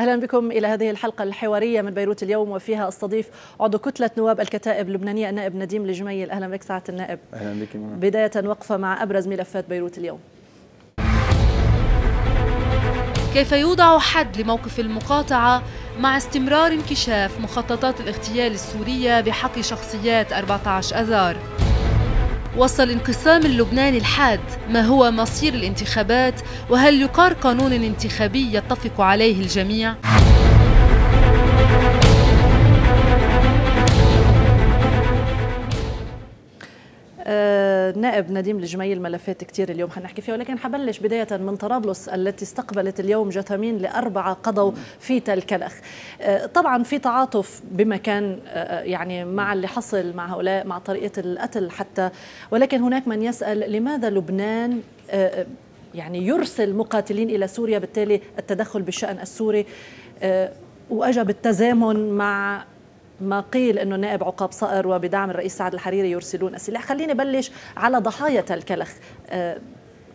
أهلا بكم إلى هذه الحلقة الحوارية من بيروت اليوم وفيها أستضيف عضو كتلة نواب الكتائب اللبنانية النائب نديم الجميل أهلا بك سعادة النائب أهلا بك بداية وقفة مع أبرز ملفات بيروت اليوم كيف يوضع حد لموقف المقاطعة مع استمرار انكشاف مخططات الاغتيال السورية بحق شخصيات 14 أذار؟ وسط الانقسام اللبناني الحاد ما هو مصير الانتخابات وهل يقار قانون انتخابي يتفق عليه الجميع؟ آه، نائب نديم الجميل ملفات كثير اليوم حنحكي فيها ولكن حبلش بداية من طرابلس التي استقبلت اليوم جثامين لأربعة قضوا في تل كلخ آه، طبعا في تعاطف بما كان آه، يعني مع اللي حصل مع هؤلاء مع طريقة القتل حتى ولكن هناك من يسأل لماذا لبنان يعني يرسل مقاتلين إلى سوريا بالتالي التدخل بالشأن السوري وأجى بالتزامن مع ما قيل انه نائب عقاب صقر وبدعم الرئيس سعد الحريري يرسلون السلاح خليني بلش على ضحايا الكلخ آه،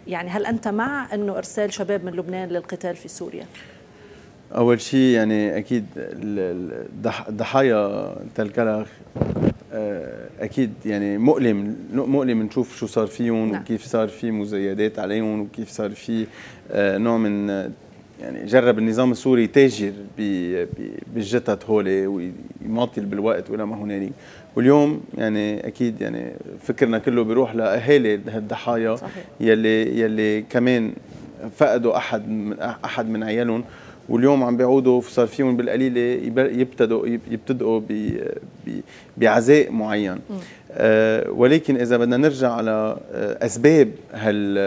يعني هل انت مع انه ارسال شباب من لبنان للقتال في سوريا اول شيء يعني اكيد ضحايا تل كلخ آه، اكيد يعني مؤلم مؤلم نشوف شو صار فيهم نعم. وكيف صار في مزايدات عليهم وكيف صار في آه، نوع من يعني جرب النظام السوري يتاجر بالجتت هولي ويماطل بالوقت ولا ما هنالك واليوم يعني اكيد يعني فكرنا كله بيروح لاهالي الضحايا يلي يلي كمان فقدوا احد من احد من عيالهم واليوم عم بيعودوا صار فيهم بالقليله يبتدوا يبتدئوا بعزاء معين آه ولكن اذا بدنا نرجع على آه، اسباب هال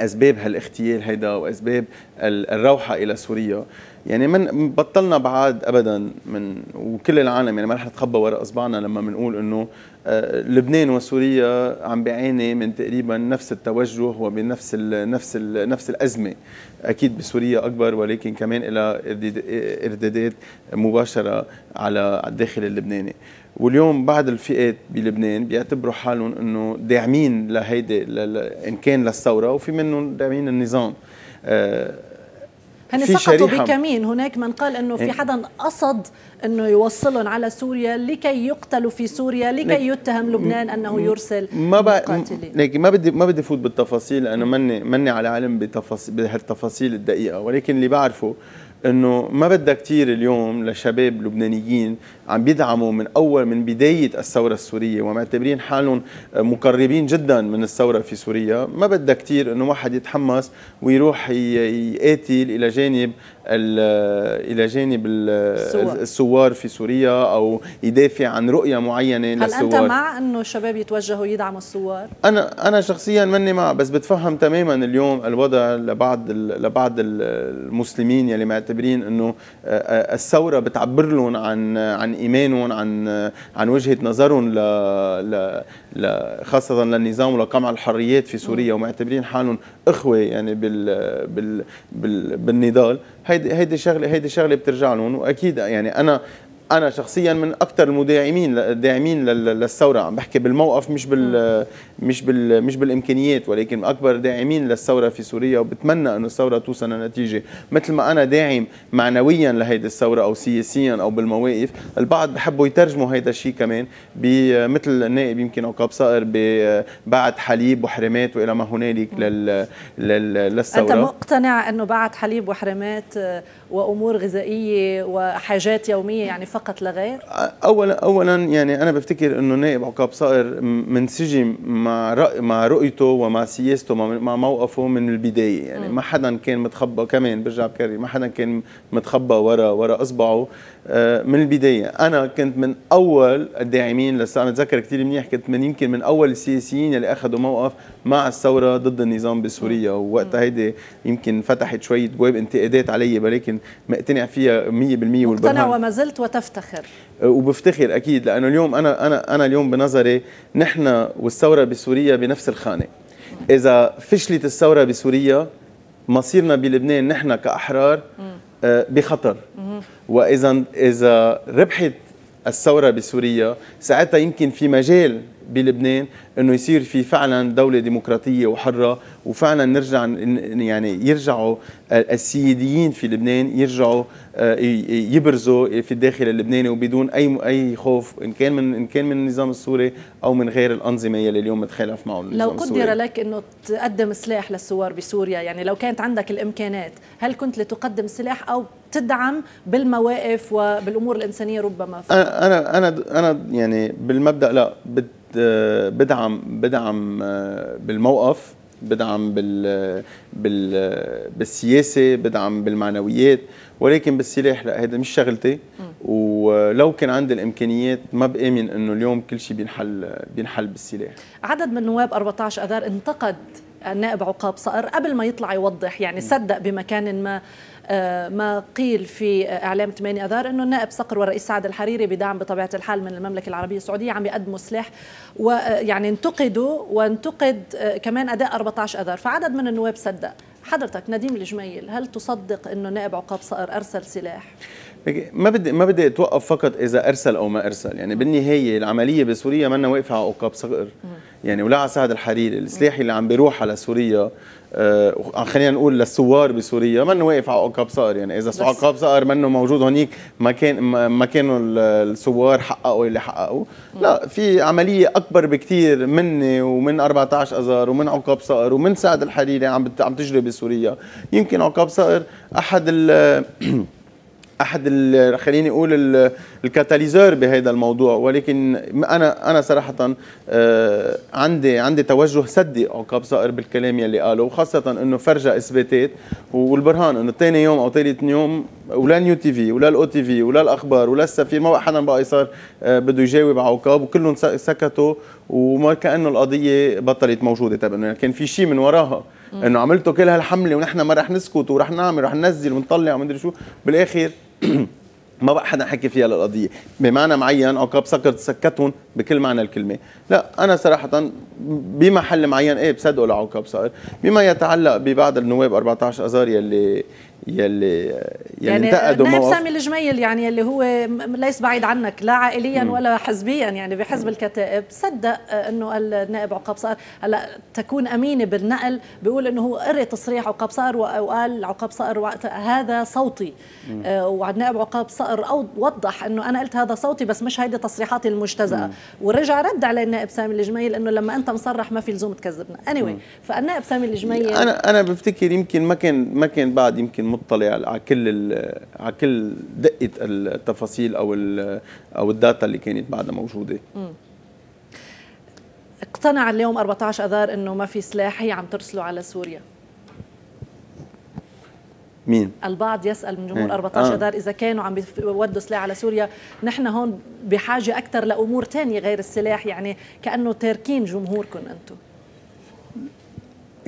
اسباب هالاغتيال هيدا واسباب الروحه الى سوريا يعني من بطلنا بعاد ابدا من وكل العالم يعني ما رح نتخبى وراء اصبعنا لما بنقول انه لبنان وسوريا عم بيعاني من تقريبا نفس التوجه وبنفس الـ نفس الـ نفس الازمه اكيد بسوريا اكبر ولكن كمان لها اردادات مباشره على الداخل اللبناني واليوم بعض الفئات بلبنان بيعتبروا حالهم انه داعمين لهيدي ان كان للثوره وفي منهم داعمين النظام آه، هن سقطوا بكمين هناك من قال انه في حدا قصد انه يوصلهم على سوريا لكي يقتلوا في سوريا لكي يتهم لبنان انه يرسل ما مقاتلين ما بدي ما بدي فوت بالتفاصيل لانه ماني ماني على علم بتفاصيل بهالتفاصيل الدقيقه ولكن اللي بعرفه انه ما بدها كثير اليوم لشباب لبنانيين عم بيدعموا من اول من بدايه الثوره السوريه ومعتبرين حالهم آه، مقربين جدا من الثوره في سوريا ما بدها كثير انه واحد يتحمس ويروح يقاتل الى جانب الى جانب الثوار في سوريا او يدافع عن رؤيه معينه هل هل انت مع انه الشباب يتوجهوا يدعموا الثوار؟ انا انا شخصيا ماني مع بس بتفهم تماما اليوم الوضع لبعض لبعض المسلمين يلي معتبرين انه آه، آه، الثوره بتعبر لهم عن عن ايمانهم عن عن وجهه نظرهم ل... ل... ل... خاصه للنظام ولقمع الحريات في سوريا ومعتبرين حالهم اخوه يعني بال... بال... بال... بالنضال هيدي هيدي شغله هيدي شغله بترجع لهم واكيد يعني انا انا شخصيا من اكثر المداعمين الداعمين للثوره عم بحكي بالموقف مش بال مش بال مش بالامكانيات ولكن اكبر داعمين للثوره في سوريا وبتمنى انه الثوره توصل لنتيجه مثل ما انا داعم معنويا لهيدي الثوره او سياسيا او بالمواقف البعض بحبوا يترجموا هيدا الشيء كمان مثل النائب يمكن عقاب صقر ببعت حليب وحرمات والى ما هنالك لل للثوره انت مقتنع انه بعت حليب وحرمات آه، وامور غذائيه وحاجات يوميه يعني فقط لغير اولا اولا يعني انا بفتكر انه نائب عقاب صائر منسجم مع رأي مع رؤيته ومع سياسته مع موقفه من البدايه يعني م. ما حدا كان متخبى كمان برجع بكري ما حدا كان متخبى ورا ورا اصبعه آه، من البدايه انا كنت من اول الداعمين لسا انا اتذكر كثير منيح كنت من يمكن من اول السياسيين اللي اخذوا موقف مع الثوره ضد النظام بسوريا ووقتها هيدي يمكن فتحت شويه بواب انتقادات علي ولكن مقتنع فيها 100% مقتنع وما زلت وتفتخر آه، وبفتخر اكيد لانه اليوم انا انا انا اليوم بنظري نحن والثوره بسوريا بنفس الخانه اذا فشلت الثوره بسوريا مصيرنا بلبنان نحن كاحرار آه، بخطر واذا اذا ربحت الثوره بسوريا ساعتها يمكن في مجال بلبنان انه يصير في فعلا دوله ديمقراطيه وحره وفعلا نرجع يعني يرجعوا السيديين في لبنان يرجعوا آه، يبرزوا في الداخل اللبناني وبدون اي اي خوف ان كان من ان كان من النظام السوري او من غير الانظمه يلي اليوم متخالف معه النظام لو قدر لك انه تقدم سلاح للثوار بسوريا يعني لو كانت عندك الامكانات هل كنت لتقدم سلاح او تدعم بالمواقف وبالامور الانسانيه ربما انا انا انا انا يعني بالمبدا لا بدعم بدعم آه، بالموقف بدعم بال بال بالسياسه بدعم بالمعنويات ولكن بالسلاح لا هذا مش شغلتي ولو كان عندي الامكانيات ما بامن انه اليوم كل شيء بينحل بينحل بالسلاح عدد من نواب 14 اذار انتقد النائب عقاب صقر قبل ما يطلع يوضح يعني صدق بمكان ما آه، ما قيل في اعلام 8 اذار انه النائب صقر والرئيس سعد الحريري بدعم بطبيعه الحال من المملكه العربيه السعوديه عم يقدموا سلاح ويعني آه، انتقدوا وانتقد آه، كمان اداء 14 اذار فعدد من النواب صدق حضرتك نديم الجميل هل تصدق انه نائب عقاب صقر ارسل سلاح ما بدي ما بدي اتوقف فقط اذا ارسل او ما ارسل يعني بالنهايه العمليه بسوريا منا واقفه على عقاب صقر يعني ولا على سعد الحريري السلاح اللي عم بيروح على سوريا آه،, آه خلينا نقول للثوار بسوريا منه واقف على عقاب صقر يعني اذا عقاب صقر منه موجود هونيك ما كان ما كانوا الثوار حققوا اللي حققوا لا في عمليه اكبر بكثير مني ومن 14 اذار ومن عقاب صقر ومن سعد الحريري عم عم تجري بسوريا يمكن عقاب صقر احد احد خليني اقول الكاتاليزور بهذا الموضوع ولكن انا انا صراحه آه، عندي عندي توجه صدق عقاب صائر بالكلام يلي قاله وخاصه انه فرجى اثباتات والبرهان انه ثاني يوم او ثالث يوم ولا نيو تي في ولا الاو تي في ولا الاخبار ولا السفير ما بقى حدا بقى صار آه، بده يجاوب على عقاب وكلهم سكتوا وما كانه القضيه بطلت موجوده طيب انه كان في شيء من وراها انه عملتوا كل هالحمله ونحن ما رح نسكت ورح نعمل رح ننزل ونطلع ومدري شو بالاخر ما بقى حدا حكي فيها للقضية بمعنى معين عقاب سكت سكتهم بكل معنى الكلمة لا أنا صراحة بمحل معين إيه بصدقه لعقاب صائر بما يتعلق ببعض النواب 14 أذار يلي يلي يلي يعني انتقدوا نائب سامي الجميل يعني اللي هو ليس بعيد عنك لا عائليا م. ولا حزبيا يعني بحزب الكتائب صدق آه، انه النائب عقاب صار هلا تكون امينه بالنقل بيقول انه هو قري تصريح عقاب صار وقال عقاب صقر هذا صوتي آه، وعند النائب عقاب صقر وضح انه انا قلت هذا صوتي بس مش هيدي تصريحاتي المجتزاه ورجع رد على النائب سامي الجميل انه لما انت مصرح ما في لزوم تكذبنا اني anyway فالنائب سامي الجميل انا انا بفتكر يمكن ما كان ما كان بعد يمكن مطلع على كل على كل دقه التفاصيل او او الداتا اللي كانت بعدها موجوده اقتنع اليوم 14 اذار انه ما في سلاح هي عم ترسله على سوريا مين؟ البعض يسال من جمهور 14 آه. اذار آه. اذا كانوا عم بيودوا سلاح على سوريا، نحن هون بحاجه اكثر لامور ثانيه غير السلاح، يعني كانه تاركين جمهوركم انتم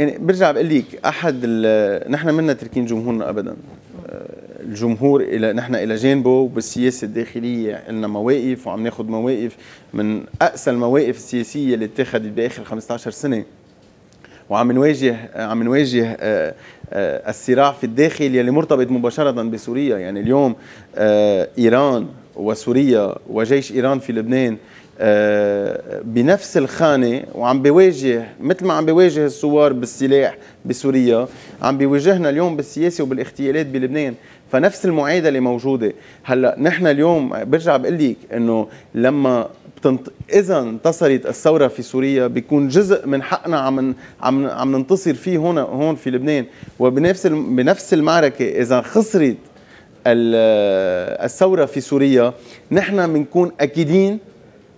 يعني برجع بقول لك احد نحن منا تركين جمهورنا ابدا آه، الجمهور الى نحن الى جانبه وبالسياسه الداخليه عندنا مواقف وعم ناخذ مواقف من اقسى المواقف السياسيه اللي اتخذت باخر 15 سنه وعم نواجه عم نواجه آه، آه، الصراع في الداخل يلي مرتبط مباشره بسوريا يعني اليوم ايران وسوريا وجيش ايران في لبنان آه، بنفس الخانه وعم بيواجه مثل ما عم بيواجه الثوار بالسلاح بسوريا عم بيواجهنا اليوم بالسياسه وبالاغتيالات بلبنان فنفس المعادله موجوده هلا نحن اليوم برجع بقول لك انه لما بتنط... اذا انتصرت الثوره في سوريا بيكون جزء من حقنا عم عم عم ننتصر فيه هنا هون في لبنان وبنفس بنفس المعركه اذا خسرت الثوره في سوريا نحن بنكون اكيدين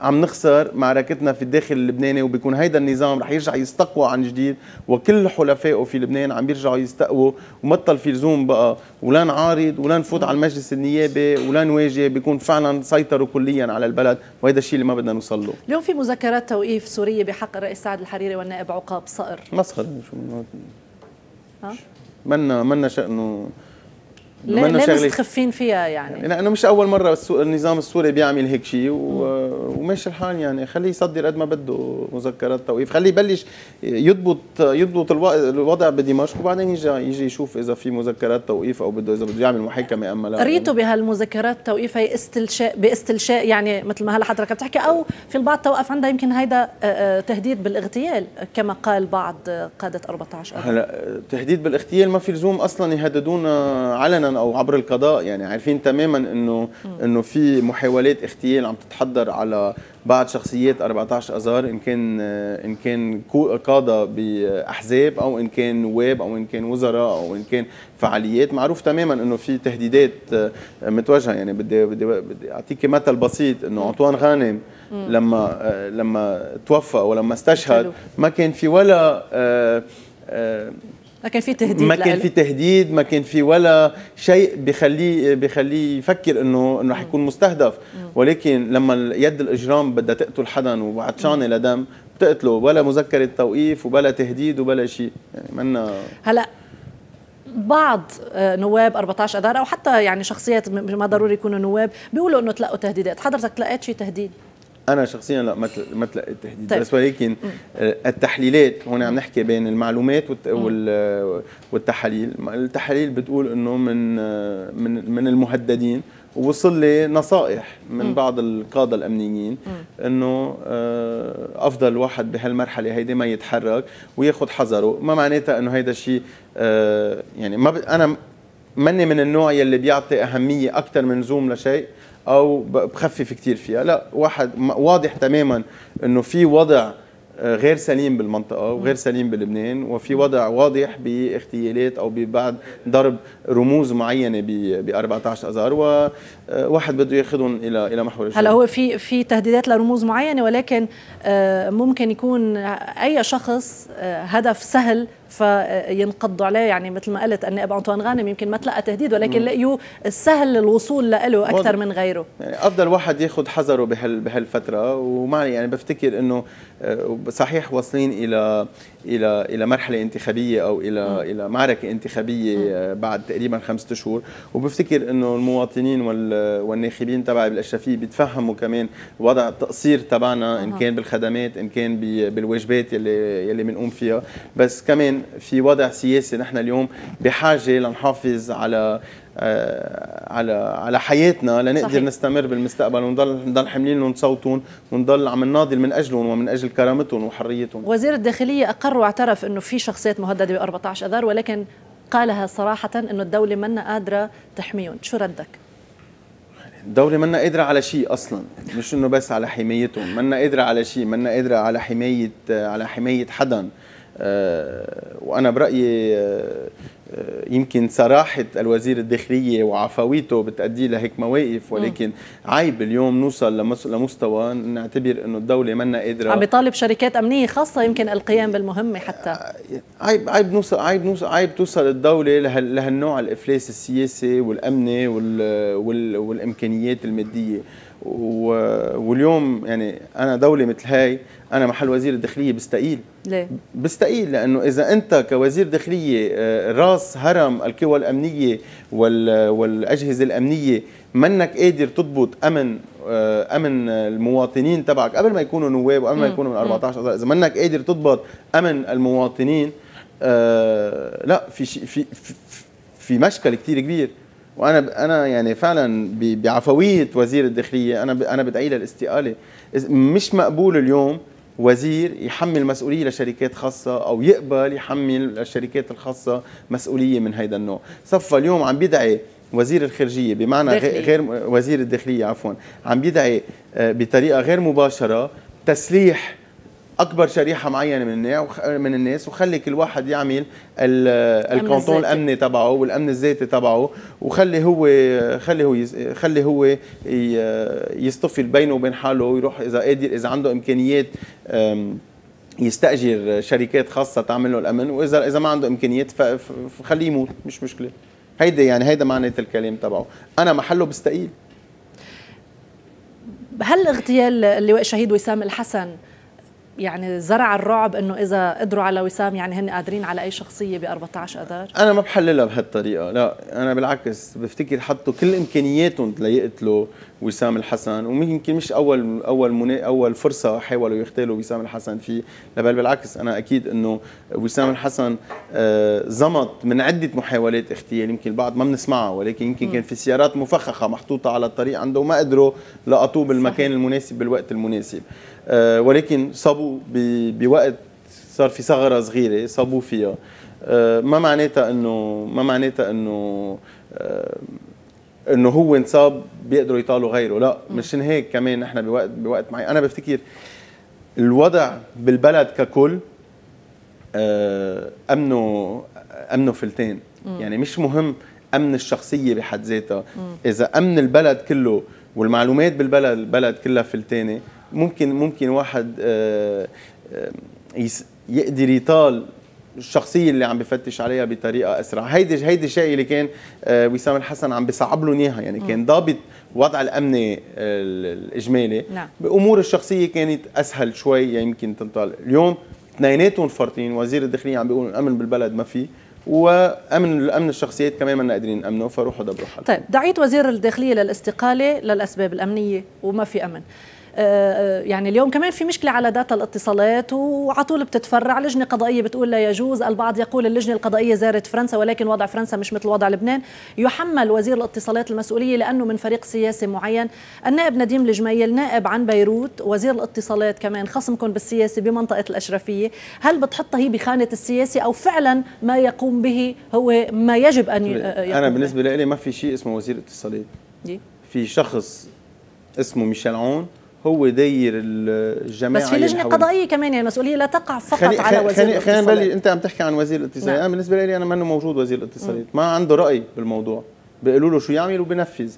عم نخسر معركتنا في الداخل اللبناني وبيكون هيدا النظام رح يرجع يستقوى عن جديد وكل حلفائه في لبنان عم يرجعوا يستقووا ومطل في لزوم بقى ولا نعارض ولا نفوت على المجلس النيابي ولا نواجه بيكون فعلا سيطروا كليا على البلد وهذا الشيء اللي ما بدنا نوصل له اليوم في مذكرات توقيف سوريه بحق الرئيس سعد الحريري والنائب عقاب صقر مسخره شو ها؟ منا منا شأنه ليه, ليه مستخفين فيها يعني؟ لانه يعني مش اول مره النظام السوري بيعمل هيك شيء وماشي الحال يعني خليه يصدر قد ما بده مذكرات توقيف، خليه يبلش يضبط يضبط الوضع بدمشق وبعدين يجي يجي يشوف اذا في مذكرات توقيف او بده اذا بده يعمل محاكمه اما لا قريته بهالمذكرات التوقيف هي استلشاء باستلشاء يعني مثل ما هلا حضرتك بتحكي او في البعض توقف عندها يمكن هيدا آه، آه، تهديد بالاغتيال كما قال بعض قاده 14 هلا تهديد بالاغتيال ما في لزوم اصلا يهددونا علنا او عبر القضاء يعني عارفين تماما انه انه في محاولات اغتيال عم تتحضر على بعض شخصيات 14 اذار ان كان ان كان قاده باحزاب او ان كان نواب او ان كان وزراء او ان كان فعاليات معروف تماما انه في تهديدات آه، متوجهه يعني بدي بدي, بدي اعطيك مثل بسيط انه انطوان غانم لما آه، لما توفى ولما استشهد ما كان في ولا آه، ما كان في تهديد ما كان في تهديد ما كان في ولا شيء بخليه بخليه يفكر انه انه حيكون مستهدف ولكن لما يد الاجرام بدها تقتل حدا وعطشانه لدم بتقتله ولا مذكره توقيف وبلا تهديد وبلا شيء يعني منا هلا بعض آه، نواب 14 اذار او حتى يعني شخصيات ما ضروري يكونوا نواب بيقولوا انه تلقوا تهديدات حضرتك تلقيت شيء تهديد انا شخصيا لا ما ما تلقيت تهديد طيب. بس ولكن التحليلات هون عم نحكي بين المعلومات والتحاليل التحاليل بتقول انه من من من المهددين ووصل لي نصائح من م. بعض القاده الامنيين انه آه، افضل واحد بهالمرحله هيدي ما يتحرك وياخذ حذره ما معناتها انه هيدا الشيء آه، يعني ما انا ماني من النوع يلي بيعطي اهميه اكثر من زوم لشيء او بخفف كثير فيها لا واحد واضح تماما انه في وضع آه، غير سليم بالمنطقه وغير سليم بلبنان وفي وضع واضح باغتيالات او ببعض ضرب رموز معينه ب 14 اذار وواحد بده ياخذهم الى الى محور الجنة. هلا هو في في تهديدات لرموز معينه ولكن آه، ممكن يكون اي شخص آه، هدف سهل فينقضوا عليه يعني مثل ما قلت النائب انطوان غانم يمكن ما تلقى تهديد ولكن لقيوا السهل الوصول له اكثر من غيره يعني افضل واحد ياخذ حذره بهال بهالفتره وما يعني بفتكر انه آه، صحيح واصلين الى الى الى مرحله انتخابيه او الى الى معركه انتخابيه بعد تقريبا خمسة شهور وبفتكر انه المواطنين والناخبين تبعي بالاشرفيه بيتفهموا كمان وضع التقصير تبعنا ان كان بالخدمات ان كان بالواجبات يلي يلي بنقوم فيها بس كمان في وضع سياسي نحن اليوم بحاجه لنحافظ على آه، على على حياتنا لنقدر صحيح. نستمر بالمستقبل ونضل نضل حاملين لهم صوتهم ونضل عم نناضل من اجلهم ومن اجل كرامتهم وحريتهم وزير الداخليه اقر واعترف انه في شخصيات مهدده ب 14 اذار ولكن قالها صراحه انه الدوله منا قادره تحميهم شو ردك الدولة منا قادرة على شيء أصلا يعني مش إنه بس على حمايتهم منا قادرة على شيء منا قادرة على حماية على حماية حدا أه وأنا برأيي آه، آه، يمكن صراحة الوزير الداخلية وعفويته بتأدي لهيك مواقف ولكن عيب اليوم نوصل لمستوى نعتبر أنه الدولة منا قادرة عم بيطالب شركات أمنية خاصة يمكن القيام بالمهمة حتى آه، عيب عيب نوصل عيب نوصل عيب توصل الدولة لهالنوع الإفلاس السياسي والأمني وال وال والإمكانيات المادية واليوم يعني أنا دولة مثل هاي انا محل وزير الداخليه بستقيل ليه بستقيل لانه اذا انت كوزير داخليه آه، راس هرم القوى الامنيه والاجهزه الامنيه منك قادر تضبط امن آه، امن المواطنين تبعك قبل ما يكونوا نواب وقبل ما يكونوا من 14 اذا منك قادر تضبط امن المواطنين آه، لا في في في, في مشكل كثير كبير وانا انا يعني فعلا بعفويه وزير الداخليه انا انا بدعي للاستقاله مش مقبول اليوم وزير يحمل مسؤوليه لشركات خاصه او يقبل يحمل الشركات الخاصه مسؤوليه من هذا النوع صفى اليوم عم بيدعي وزير الخارجيه بمعنى داخلية. غير وزير الداخليه عفوا عم بيدعي آه، بطريقه غير مباشره تسليح اكبر شريحه معينه من من الناس وخلي كل واحد يعمل الكونتون الامني تبعه والامن الذاتي تبعه وخلي هو خلي هو خلي هو يصطفي بينه وبين حاله ويروح اذا قادر اذا عنده امكانيات يستاجر شركات خاصه تعمل له الامن واذا اذا ما عنده امكانيات فخليه يموت مش مشكله هيدا يعني هيدا معنى الكلام تبعه انا محله بستقيل هل اغتيال اللواء الشهيد وسام الحسن يعني زرع الرعب انه اذا قدروا على وسام يعني هن قادرين على اي شخصيه ب 14 اذار؟ انا ما بحللها بهالطريقه، لا انا بالعكس بفتكر حطوا كل امكانياتهم ليقتلوا وسام الحسن ويمكن مش اول اول منا... اول فرصه حاولوا يغتالوا وسام الحسن فيه، بل بالعكس انا اكيد انه وسام الحسن آه، زمط من عده محاولات اغتيال يمكن البعض ما بنسمعها ولكن يمكن كان في سيارات مفخخه محطوطه على الطريق عنده وما قدروا لقطوه بالمكان المناسب بالوقت المناسب. آه، ولكن صابوا بوقت صار في ثغره صغيره صابوا فيها آه، ما معناتها انه ما معناتها انه آه، انه هو انصاب بيقدروا يطالوا غيره لا مشان هيك كمان نحن بوقت بوقت معين انا بفتكر الوضع بالبلد ككل امنه امنه فلتين يعني مش مهم امن الشخصيه بحد ذاتها اذا امن البلد كله والمعلومات بالبلد البلد كلها فلتانه ممكن ممكن واحد آه، آه، يقدر يطال الشخصيه اللي عم بفتش عليها بطريقه اسرع هيدي هيدي الشيء اللي كان آه، وسام الحسن عم بيصعب له اياها يعني كان ضابط وضع الامني الاجمالي نعم. بامور الشخصيه كانت اسهل شوي يعني يمكن تنطال اليوم اثنيناتهم فرطين وزير الداخليه عم بيقول الامن بالبلد ما في وامن الامن الشخصيات كمان ما قادرين نامنه فروحوا دبروا حالهم طيب دعيت وزير الداخليه للاستقاله للاسباب الامنيه وما في امن آه، آه، يعني اليوم كمان في مشكله على داتا الاتصالات وعلى طول بتتفرع لجنه قضائيه بتقول لا يجوز البعض يقول اللجنه القضائيه زارت فرنسا ولكن وضع فرنسا مش مثل وضع لبنان يحمل وزير الاتصالات المسؤوليه لانه من فريق سياسي معين النائب نديم الجميل نائب عن بيروت وزير الاتصالات كمان خصمكم بالسياسي بمنطقه الاشرفيه هل بتحطها هي بخانه السياسي او فعلا ما يقوم به هو ما يجب ان يقوم انا بالنسبه لي ما في شيء اسمه وزير اتصالات في شخص اسمه ميشيل عون هو داير الجماعه بس في لجنه قضائيه كمان يعني المسؤوليه لا تقع فقط خلي على خلي وزير خلي خلينا نبلش انت عم تحكي عن وزير الاتصالات نعم. انا بالنسبه لي انا منه موجود وزير الاتصالات ما عنده راي بالموضوع بيقولوا له شو يعمل وبنفذ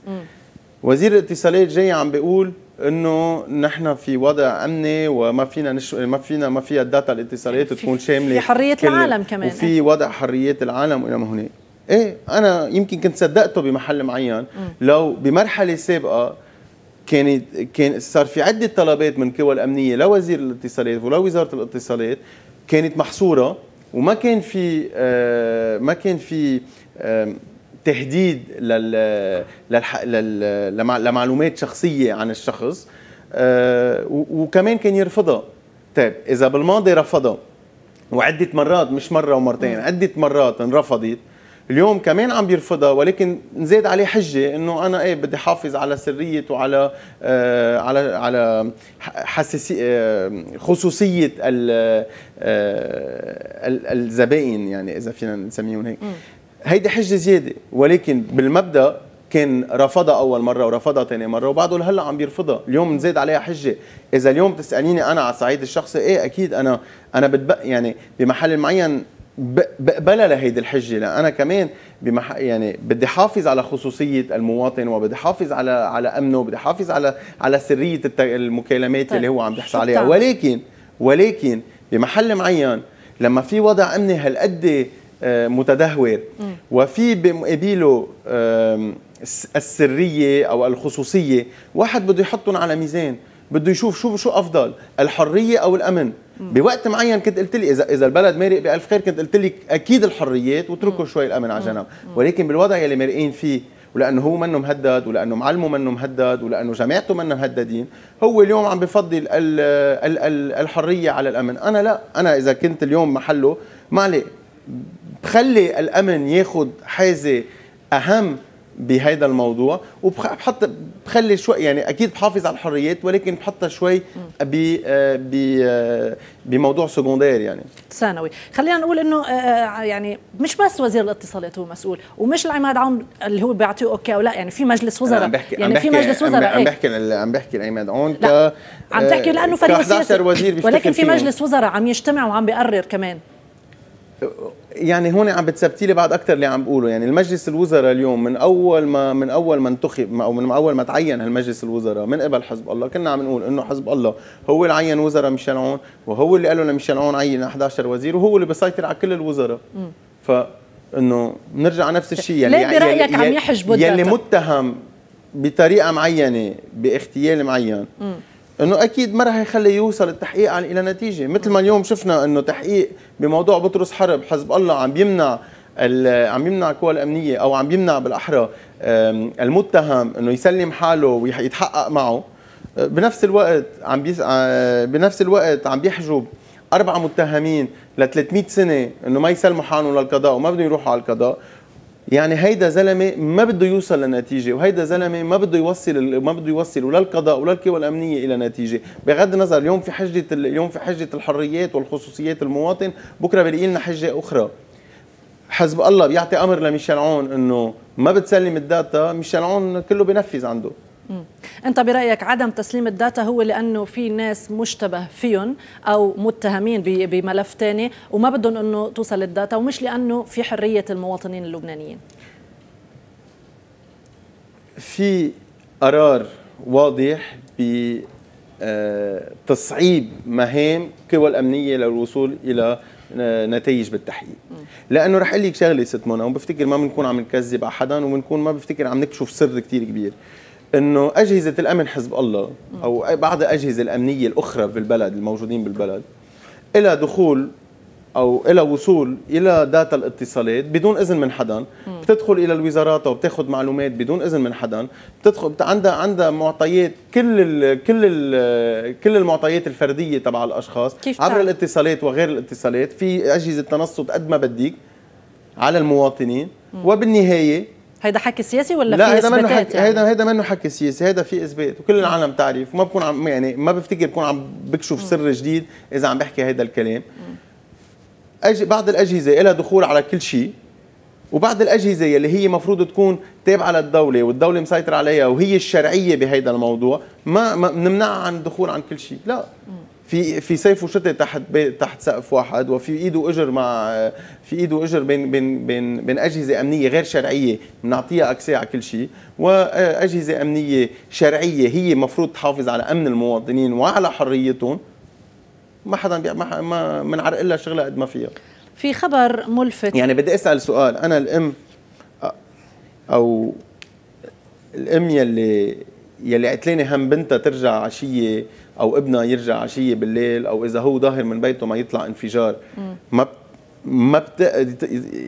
وزير الاتصالات جاي عم بيقول انه نحن في وضع امني وما فينا نش... ما فينا ما فيها الداتا الاتصالات تكون شامله في حريه كل... العالم كمان وفي وضع حريات العالم والى ما هناك ايه انا يمكن كنت صدقته بمحل معين لو بمرحله سابقه كان كان صار في عده طلبات من قوى الامنيه لوزير الاتصالات ولوزاره الاتصالات كانت محصوره وما كان في آه، ما كان في تهديد لمعلومات شخصيه عن الشخص آه، وكمان كان يرفضها طيب اذا بالماضي رفضها وعده مرات مش مره ومرتين عده مرات انرفضت اليوم كمان عم بيرفضها ولكن نزاد عليه حجه انه انا ايه بدي حافظ على سريه وعلى آه على على حساسيه آه خصوصيه ال آه الزبائن يعني اذا فينا نسميهم هيك هيدي حجه زياده ولكن بالمبدا كان رفضها اول مره ورفضها ثاني مره وبعده لهلا عم بيرفضها اليوم نزاد عليها حجه اذا اليوم تساليني انا على الصعيد الشخصي ايه اكيد انا انا بتبقى يعني بمحل معين بقبلها لهيدي الحجه لان انا كمان بمح يعني بدي حافظ على خصوصيه المواطن وبدي حافظ على على امنه وبدي حافظ على على سريه الت... المكالمات طيب. اللي هو عم يحصل عليها ولكن ولكن بمحل معين لما في وضع امني هالقد آه، متدهور وفي بمقابله السريه او الخصوصيه واحد بده يحطهم على ميزان بده يشوف شو شو افضل الحريه او الامن بوقت معين كنت قلت لي اذا اذا البلد مارق بالف خير كنت قلت لك اكيد الحريات واتركوا شوي الامن على جنب ولكن بالوضع يلي مارقين فيه ولانه هو منه مهدد ولانه معلمه منه مهدد ولانه جماعته منه مهددين هو اليوم عم بفضل الـ الـ الـ الحريه على الامن انا لا انا اذا كنت اليوم محله ما عليه بخلي الامن ياخذ حيزه اهم بهيدا الموضوع وبحط بخلي شوي يعني اكيد بحافظ على الحريات ولكن بحطها شوي ب آه، آه، بموضوع سكوندير يعني ثانوي خلينا نقول انه آه، يعني مش بس وزير الاتصالات هو مسؤول ومش العماد عون اللي هو بيعطيه اوكي او لا يعني في مجلس وزراء عم بحكي يعني عم بحكي في مجلس وزراء عم إيه. بحكي عم بحكي العماد عون ك عم تحكي لانه فريق وزير ولكن في مجلس وزراء عم يجتمع وعم بيقرر كمان يعني هون عم بتثبتي لي بعد اكثر اللي عم بقوله يعني المجلس الوزراء اليوم من اول ما من اول ما انتخب او من اول ما تعين هالمجلس الوزراء من قبل حزب الله كنا عم نقول انه حزب الله هو اللي عين وزراء ميشيل عون وهو اللي قال له لميشيل عون عين 11 وزير وهو اللي بيسيطر على كل الوزراء ف انه بنرجع نفس الشيء يعني ليه برايك عم يحجبوا يلي متهم بطريقه معينه باغتيال معين انه اكيد ما راح يخلي يوصل التحقيق الى نتيجه مثل ما اليوم شفنا انه تحقيق بموضوع بطرس حرب حزب الله عم يمنع عم يمنع القوى الامنيه او عم يمنع بالاحرى المتهم انه يسلم حاله ويتحقق معه بنفس الوقت عم بيس... آه، بنفس الوقت عم بيحجب اربع متهمين ل 300 سنه انه ما يسلموا حالهم للقضاء وما بدهم يروحوا على القضاء يعني هيدا زلمه ما بده يوصل لنتيجه وهيدا زلمه ما بده يوصل ما بده يوصل ولا القضاء ولا القوى الامنيه الى نتيجه بغض النظر اليوم في حجه اليوم في حجه الحريات والخصوصيات المواطن بكره بلاقي لنا حجه اخرى حزب الله بيعطي امر لميشيل عون انه ما بتسلم الداتا ميشيل عون كله بينفذ عنده مم. انت برايك عدم تسليم الداتا هو لانه في ناس مشتبه فيهم او متهمين بملف ثاني وما بدهم انه توصل الداتا ومش لانه في حريه المواطنين اللبنانيين في قرار واضح ب آه، تصعيب مهام قوى الامنيه للوصول الى آه، نتائج بالتحقيق لانه رح اقول لك شغله ست منى وبفتكر ما بنكون عم نكذب على حدا وبنكون ما بفتكر عم نكشف سر كثير كبير انه اجهزه الامن حزب الله او بعض الاجهزه الامنيه الاخرى بالبلد الموجودين بالبلد إلى دخول او إلى وصول الى داتا الاتصالات بدون اذن من حدا بتدخل الى الوزارات او بتاخذ معلومات بدون اذن من حدا بتدخل عندها عندها معطيات كل الـ كل الـ كل المعطيات الفرديه تبع الاشخاص عبر الاتصالات وغير الاتصالات في اجهزه تنصت قد ما بدك على المواطنين وبالنهايه هيدا حكي سياسي ولا لا في هيدا منه حكي يعني؟ هيدا هيدا منه حكي سياسي هيدا في اثبات وكل العالم تعرف وما بكون عم يعني ما بفتكر بكون عم بكشف سر جديد اذا عم بحكي هيدا الكلام أجي بعض الاجهزه لها دخول على كل شيء وبعض الاجهزه يلي هي مفروض تكون تابعه للدوله والدوله مسيطره عليها وهي الشرعيه بهيدا الموضوع ما بنمنعها عن الدخول عن كل شيء لا في في صيف وشتى تحت تحت سقف واحد وفي ايد اجر مع في ايد اجر بين بين بين بين اجهزه امنيه غير شرعيه بنعطيها اكسيه على كل شيء واجهزه امنيه شرعيه هي المفروض تحافظ على امن المواطنين وعلى حريتهم ما حدا ما ما بنعرق لها شغله قد ما فيها في خبر ملفت يعني بدي اسال سؤال انا الام او الام يلي يلي قتلاني هم بنتها ترجع عشيه او ابنها يرجع عشيه بالليل او اذا هو ظاهر من بيته ما يطلع انفجار ما ما بتقدر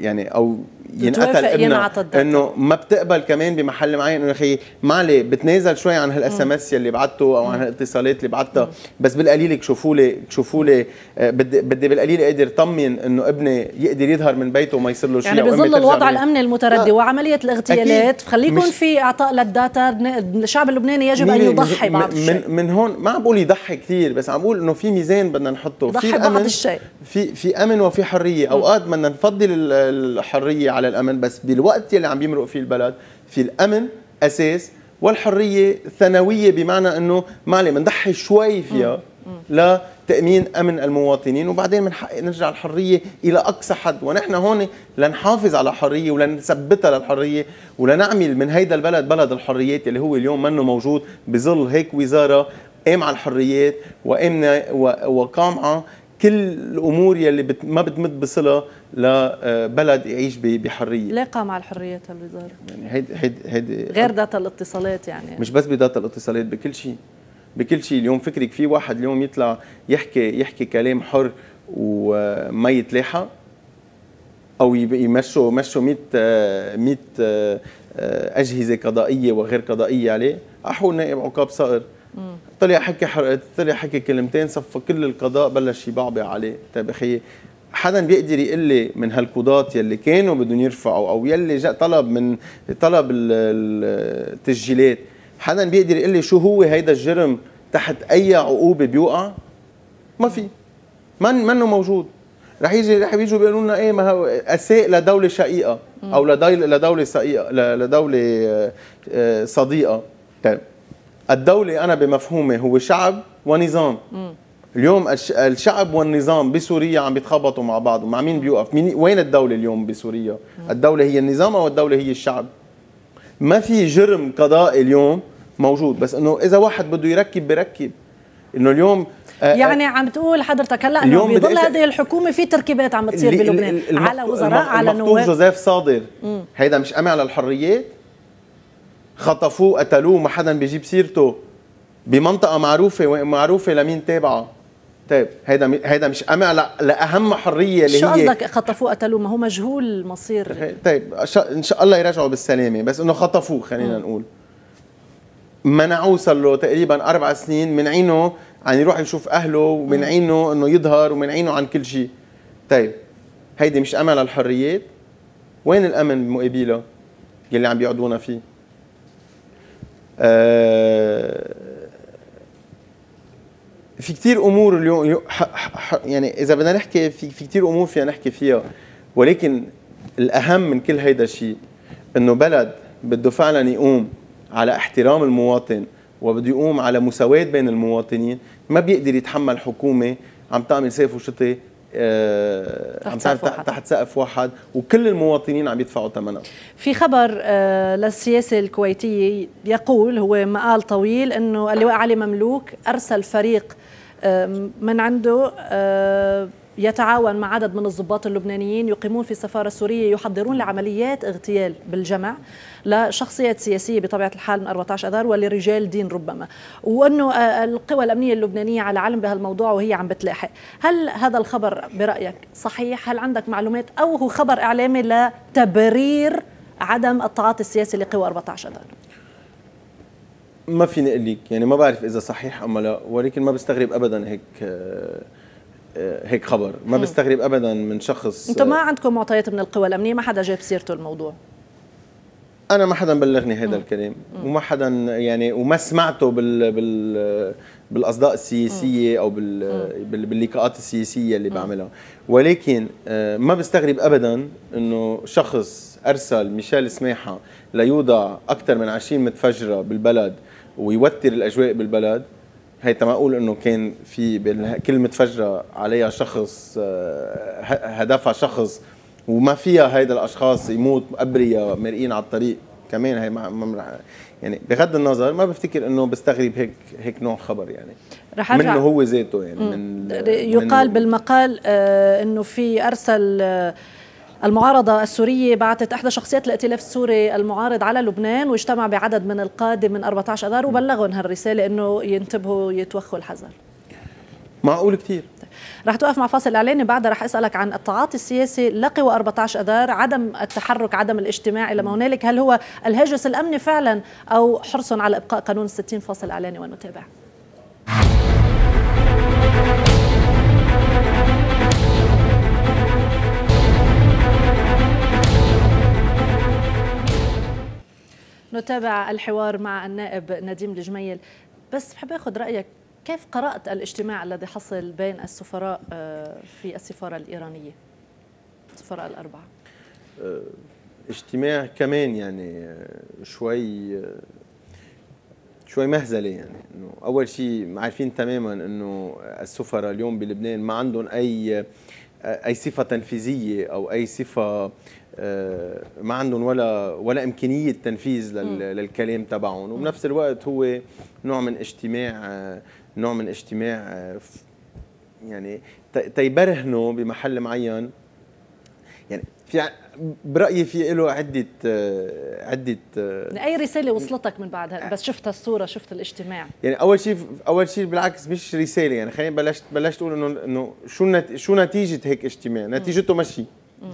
يعني او ينقتل انه انه ما بتقبل كمان بمحل معين انه يا اخي معلي بتنازل شوي عن هالاس ام اس يلي بعته او عن هالاتصالات اللي بعتها بس بالقليل شوفوا لي شوفوا لي آه، بدي بدي بالقليل اقدر طمن انه ابني يقدر يظهر من بيته وما يصير له شيء يعني بظل الوضع الامني المتردي وعمليه الاغتيالات خليكم في اعطاء للداتا الشعب اللبناني يجب ان يضحي بعض الشيء من, من هون ما عم بقول يضحي كثير بس عم بقول انه في ميزان بدنا نحطه في امن الشيء في في امن وفي حريه اوقات بدنا نفضل الحريه على الامن بس بالوقت اللي عم يمرق فيه البلد في الامن اساس والحريه ثانويه بمعنى انه معلي بنضحي شوي فيها لتامين امن المواطنين وبعدين من حق نرجع الحريه الى اقصى حد ونحن هون لنحافظ على الحريه ولنثبتها للحريه ولنعمل من هيدا البلد بلد الحريات اللي هو اليوم منه موجود بظل هيك وزاره قام على الحريات وقام وقامعه كل الامور يلي بت ما بتمد بصله لبلد آه، يعيش بحريه ليه مع على اللي هالوزارة؟ يعني هيدي هيدي هيدي غير داتا الاتصالات يعني مش بس بداتا الاتصالات بكل شيء بكل شيء اليوم فكرك في واحد اليوم يطلع يحكي يحكي كلام حر وما يتلاحق او يمشوا مشوا 100 100 اجهزه قضائيه وغير قضائيه عليه احو نائب عقاب صقر طلع حكي حرقت طلع حكي كلمتين صفى كل القضاء بلش يبعبع عليه طيب اخي حدا بيقدر يقول لي من هالقضاة يلي كانوا بدهم يرفعوا او يلي جاء طلب من طلب التسجيلات حدا بيقدر يقول لي شو هو هيدا الجرم تحت اي عقوبه بيوقع ما في من منه موجود رح يجي رح يجوا بيقولوا لنا ايه ما هو اساء لدوله شقيقه او لدوله لدوله آه، آه، صديقه طيب الدولة أنا بمفهومي هو شعب ونظام م. اليوم الشعب والنظام بسوريا عم بيتخبطوا مع بعض مع مين بيوقف مين وين الدولة اليوم بسوريا م. الدولة هي النظام أو الدولة هي الشعب ما في جرم قضائي اليوم موجود بس انه اذا واحد بده يركب بركب انه اليوم آه، آه، يعني عم تقول حضرتك هلا انه بظل هذه الحكومه في تركيبات عم بتصير بلبنان على وزراء على نواب جوزيف صادر هيدا مش قمع للحريات خطفوه قتلوه ما حدا بيجيب سيرته بمنطقه معروفه معروفه لمين تابعه طيب هيدا هيدا مش قمع لا لاهم حريه اللي هي شو قصدك خطفوه قتلوه ما هو مجهول مصير طيب ان شاء الله يرجعوا بالسلامه بس انه خطفوه خلينا نقول منعوه صار له تقريبا اربع سنين من عينه عن يروح يشوف اهله ومن عينه انه يظهر ومن عينه عن كل شيء طيب هيدي مش امل للحريات وين الامن مقابله يلي عم بيقعدونا فيه آه، في كتير امور اليوم يعني اذا بدنا نحكي في, في كثير امور فينا نحكي فيها ولكن الاهم من كل هيدا الشيء انه بلد بده فعلا يقوم على احترام المواطن وبده يقوم على مساواه بين المواطنين ما بيقدر يتحمل حكومه عم تعمل سيف وشتي آه، عم تحت, تحت سقف واحد وكل المواطنين عم يدفعوا ثمنها في خبر آه، للسياسه الكويتيه يقول هو مقال طويل انه اللواء علي مملوك ارسل فريق آه، من عنده يتعاون مع عدد من الضباط اللبنانيين يقيمون في السفارة السورية يحضرون لعمليات اغتيال بالجمع لشخصيات سياسية بطبيعة الحال من 14 أذار ولرجال دين ربما وأنه آه، القوى الأمنية اللبنانية على علم بهالموضوع وهي عم بتلاحق هل هذا الخبر برأيك صحيح؟ هل عندك معلومات أو هو خبر إعلامي لتبرير عدم التعاطي السياسي لقوى 14 أذار؟ ما فيني اقول لك يعني ما بعرف اذا صحيح ام لا ولكن ما بستغرب ابدا هيك آه، هيك خبر ما بستغرب ابدا من شخص انتم ما عندكم معطيات من القوى الامنيه ما حدا جاب سيرته الموضوع انا ما حدا بلغني هذا الكلام وما حدا يعني وما سمعته بال بال بالاصداء السياسيه او بال باللقاءات السياسيه اللي بعملها ولكن آه، ما بستغرب ابدا انه شخص ارسل ميشيل سماحه ليوضع اكثر من 20 متفجره بالبلد ويوتر الاجواء بالبلد هي تما انه كان في كلمه فجره عليها شخص آه، هدفها شخص وما فيها هيدا الاشخاص يموت ابرياء مرئين على الطريق كمان هي ما يعني بغض النظر ما بفتكر انه بستغرب هيك هيك نوع خبر يعني رح أرجع منه هو ذاته يعني من يقال من بالمقال آه انه في ارسل آه المعارضة السورية بعثت إحدى شخصيات الائتلاف السوري المعارض على لبنان واجتمع بعدد من القادة من 14 أذار وبلغهم هالرسالة إنه ينتبهوا يتوخوا الحذر معقول كثير رح توقف مع فاصل اعلاني بعدها رح اسالك عن التعاطي السياسي لقوى 14 اذار عدم التحرك عدم الاجتماع الى ما هنالك هل هو الهاجس الامني فعلا او حرص على ابقاء قانون 60 فاصل اعلاني ونتابع نتابع الحوار مع النائب نديم الجميل بس بحب اخذ رايك كيف قرات الاجتماع الذي حصل بين السفراء آه، في السفاره الايرانيه السفراء الاربعه آه، اجتماع كمان يعني آه، شوي شوي مهزله يعني انه اول شيء عارفين تماما انه السفراء اليوم بلبنان ما عندهم اي اي صفه تنفيذيه او اي صفه ما عندهم ولا ولا امكانيه تنفيذ للكلام تبعهم وبنفس الوقت هو نوع من اجتماع نوع من اجتماع يعني تيبرهنوا بمحل معين يعني في برايي في له عده عده اي رساله وصلتك من بعد بس شفت الصوره شفت الاجتماع يعني اول شيء اول شيء بالعكس مش رساله يعني خلينا بلشت بلشت اقول انه انه شو شو نتيجه هيك اجتماع نتيجته ماشي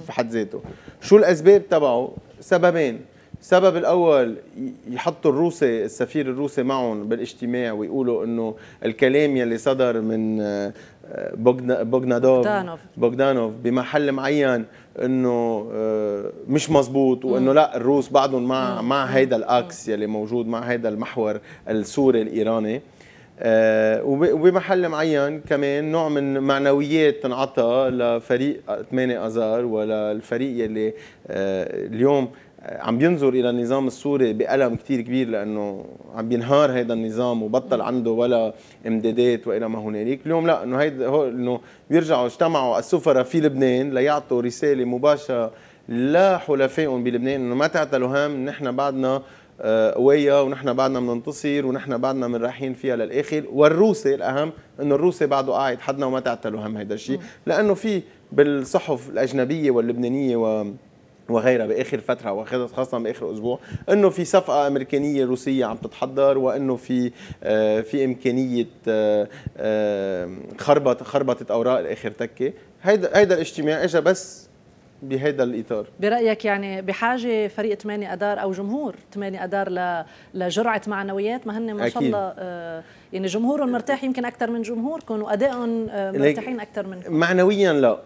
في حد ذاته شو الاسباب تبعه سببين السبب الاول يحطوا الروسي السفير الروسي معهم بالاجتماع ويقولوا انه الكلام يلي صدر من آه، بوغنادوف بوغدانوف بمحل معين انه آه، مش مزبوط وانه لا الروس بعدهم مع مع هيدا الاكس يلي موجود مع هيدا المحور السوري الايراني آه، وبمحل معين كمان نوع من معنويات تنعطى لفريق 8 اذار وللفريق يلي آه، اليوم عم بينظر الى النظام السوري بألم كثير كبير لانه عم بينهار هذا النظام وبطل عنده ولا امدادات والى ما هنالك، اليوم لا انه هيدا هو انه بيرجعوا اجتمعوا السفراء في لبنان ليعطوا رساله مباشره لحلفائهم بلبنان انه ما تعتلوا هم نحن بعدنا آه، قويه ونحن بعدنا بننتصر ونحن بعدنا من رايحين فيها للاخر والروسي الاهم انه الروسي بعده قاعد حدنا وما تعتلوا هم هيدا الشيء لانه في بالصحف الاجنبيه واللبنانيه و وغيرها باخر فتره واخذت خاصه باخر اسبوع انه في صفقه امريكانيه روسيه عم تتحضر وانه في آه، في امكانيه آه، خربطه خربطه اوراق الاخر تكه هيدا هيدا الاجتماع اجى بس بهذا الاطار برايك يعني بحاجه فريق 8 اذار او جمهور 8 اذار لجرعه معنويات ما هن ما شاء الله آه، يعني جمهورهم مرتاح يمكن اكثر من جمهوركم وادائهم آه، مرتاحين اكثر منكم معنويا لا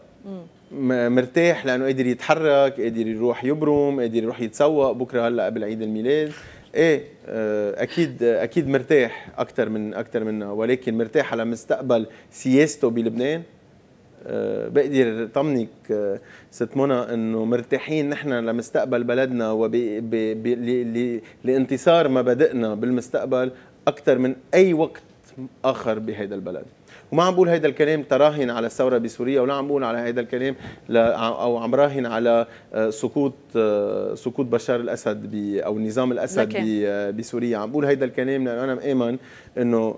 مرتاح لانه قادر يتحرك قادر يروح يبرم قادر يروح يتسوق بكره هلا قبل عيد الميلاد ايه آه، اكيد اكيد مرتاح اكثر من اكثر منا ولكن مرتاح على مستقبل سياسته بلبنان آه، بقدر طمنك آه، ست منى انه مرتاحين نحن لمستقبل بلدنا لانتصار مبادئنا بالمستقبل اكثر من اي وقت اخر بهذا البلد وما عم بقول هيدا الكلام تراهن على الثوره بسوريا ولا عم بقول على هيدا الكلام او عم راهن على آه، سقوط سقوط بشار الاسد او نظام الاسد بسوريا عم بقول هيدا الكلام لانه انا مآمن انه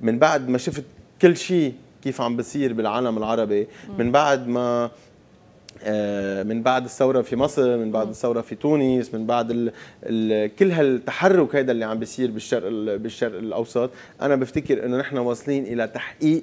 من بعد ما شفت كل شيء كيف عم بصير بالعالم العربي من بعد ما آه، من بعد الثورة في مصر من بعد الثورة في تونس من بعد الـ الـ كل هالتحرك هذا اللي عم بيصير بالشرق بالشرق الأوسط أنا بفتكر إنه نحن واصلين إلى تحقيق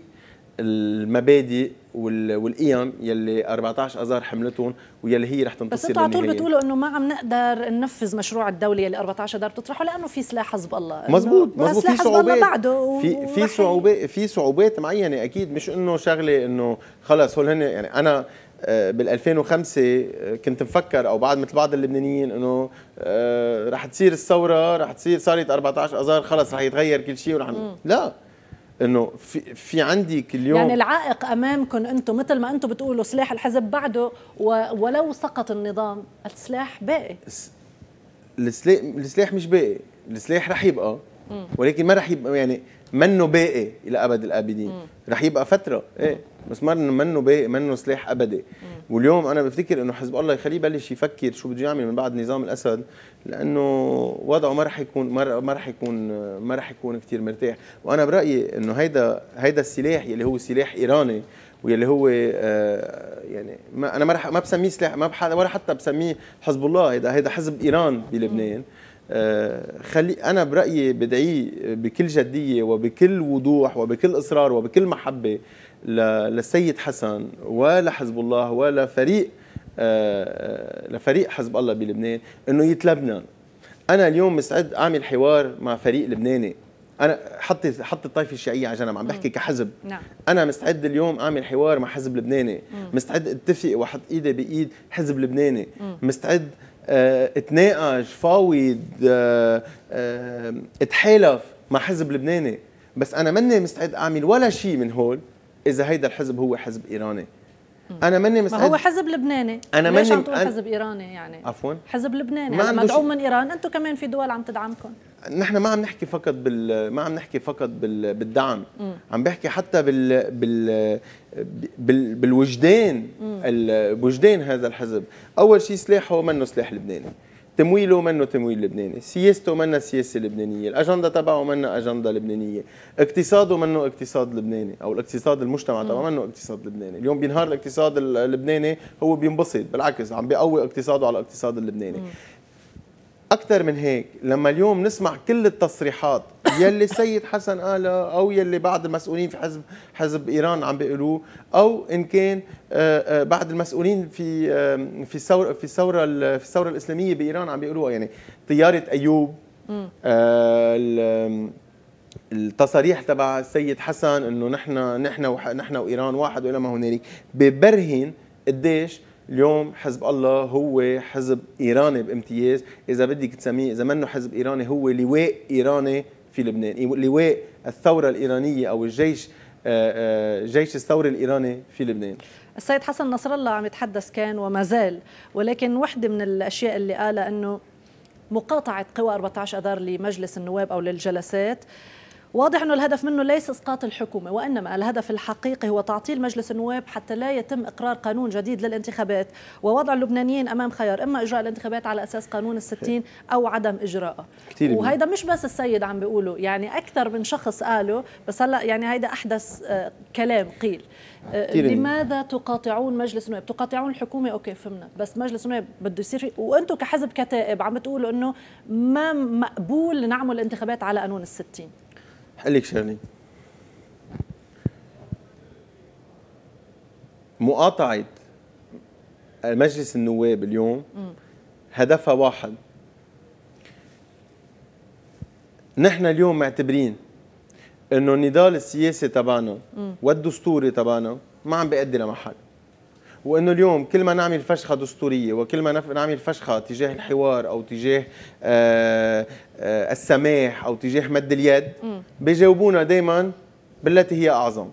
المبادئ والايام يلي 14 اذار حملتهم ويلي هي رح تنتصر بس انتم على طول بتقولوا انه ما عم نقدر ننفذ مشروع الدوله يلي 14 اذار بتطرحه لانه في سلاح حزب الله مزبوط مزبوط في صعوبات في في صعوبات في صعوبات معينه اكيد مش انه شغله انه خلص هول هن يعني انا آه، بال 2005 آه، كنت مفكر او بعد مثل بعض اللبنانيين انه آه، رح تصير الثوره رح تصير صارت 14 اذار خلص رح يتغير كل شيء ورح لا انه في في عندك اليوم يعني العائق امامكم انتم مثل ما انتم بتقولوا سلاح الحزب بعده ولو سقط النظام السلاح باقي السلاح السلاح مش باقي السلاح رح يبقى ولكن ما رح يبقى يعني منه باقي الى ابد الابدين رح يبقى فتره ايه بس منه باقي منه سلاح ابدي واليوم انا بفتكر انه حزب الله يخليه بلش يفكر شو بده يعمل من بعد نظام الاسد لانه وضعه ما رح يكون ما رح يكون ما رح يكون كثير مرتاح وانا برايي انه هيدا هيدا السلاح يلي هو سلاح ايراني واللي هو آه، يعني ما انا ما رح ما بسميه سلاح ما ولا حتى بسميه حزب الله هيدا هيدا حزب ايران بلبنان آه، خلي انا برايي بدعيه بكل جديه وبكل وضوح وبكل اصرار وبكل محبه للسيد حسن ولحزب الله ولا فريق آه، آه، لفريق حزب الله بلبنان انه يتلبنى انا اليوم مستعد اعمل حوار مع فريق لبناني انا حط حط الطائفه الشيعيه على جنب عم بحكي كحزب نعم. انا مستعد اليوم اعمل حوار مع حزب لبناني مم. مستعد اتفق واحط ايدي بايد حزب لبناني مم. مستعد آه، اتناقش فاوض آه، آه، اتحالف مع حزب لبناني بس انا مني مستعد اعمل ولا شيء من هول اذا هيدا الحزب هو حزب ايراني انا ماني مستعد ما هو حزب لبناني انا ماني ليش عم تقول حزب ايراني يعني عفوا حزب لبناني ما يعني مدعوم من ايران انتم كمان في دول عم تدعمكم نحن ما عم نحكي فقط بال ما عم نحكي فقط بال... بالدعم م. عم بحكي حتى بال بال, بال... بالوجدان ال... بوجدان هذا الحزب اول شيء سلاحه منه سلاح لبناني تمويله منه تمويل لبناني سياسته منا سياسة لبنانية الأجندة تبعه منا أجندة لبنانية اقتصاده منه اقتصاد لبناني أو الاقتصاد المجتمع تبعه منه اقتصاد لبناني اليوم بينهار الاقتصاد اللبناني هو بينبسط بالعكس عم بيقوي اقتصاده على الاقتصاد اللبناني اكثر من هيك لما اليوم نسمع كل التصريحات يلي سيد حسن قالها او يلي بعض المسؤولين في حزب حزب ايران عم بيقولوه او ان كان آه، آه، بعض المسؤولين في في الثوره في الثوره في الثوره الاسلاميه بايران عم بيقولوها يعني طياره ايوب آه، التصاريح تبع السيد حسن انه نحن نحن نحن وايران واحد والى ما هنالك ببرهن قديش اليوم حزب الله هو حزب ايراني بامتياز اذا بدك تسميه اذا منه حزب ايراني هو لواء ايراني في لبنان لواء الثوره الايرانيه او الجيش آه، آه، جيش الثوره الايراني في لبنان السيد حسن نصر الله عم يتحدث كان وما زال ولكن وحده من الاشياء اللي قالها انه مقاطعه قوى 14 اذار لمجلس النواب او للجلسات واضح أن الهدف منه ليس إسقاط الحكومة وإنما الهدف الحقيقي هو تعطيل مجلس النواب حتى لا يتم إقرار قانون جديد للانتخابات ووضع اللبنانيين أمام خيار إما إجراء الانتخابات على أساس قانون الستين أو عدم إجراءه وهيدا مش بس السيد عم بيقوله يعني أكثر من شخص قاله بس هلا يعني هيدا أحدث آه، كلام قيل آه، لماذا تقاطعون مجلس النواب تقاطعون الحكومة أوكي فهمنا بس مجلس النواب بده يصير وأنتم كحزب كتائب عم بتقولوا أنه ما مقبول نعمل انتخابات على قانون الستين حليك شغلي مقاطعة مجلس النواب اليوم هدفها واحد نحن اليوم معتبرين انه النضال السياسي تبعنا والدستوري تبعنا ما عم بيأدي لمحل وانه اليوم كل ما نعمل فشخه دستوريه وكل ما نعمل فشخه تجاه الحوار او تجاه آه، آه، السماح او تجاه مد اليد بيجاوبونا دائما بالتي هي اعظم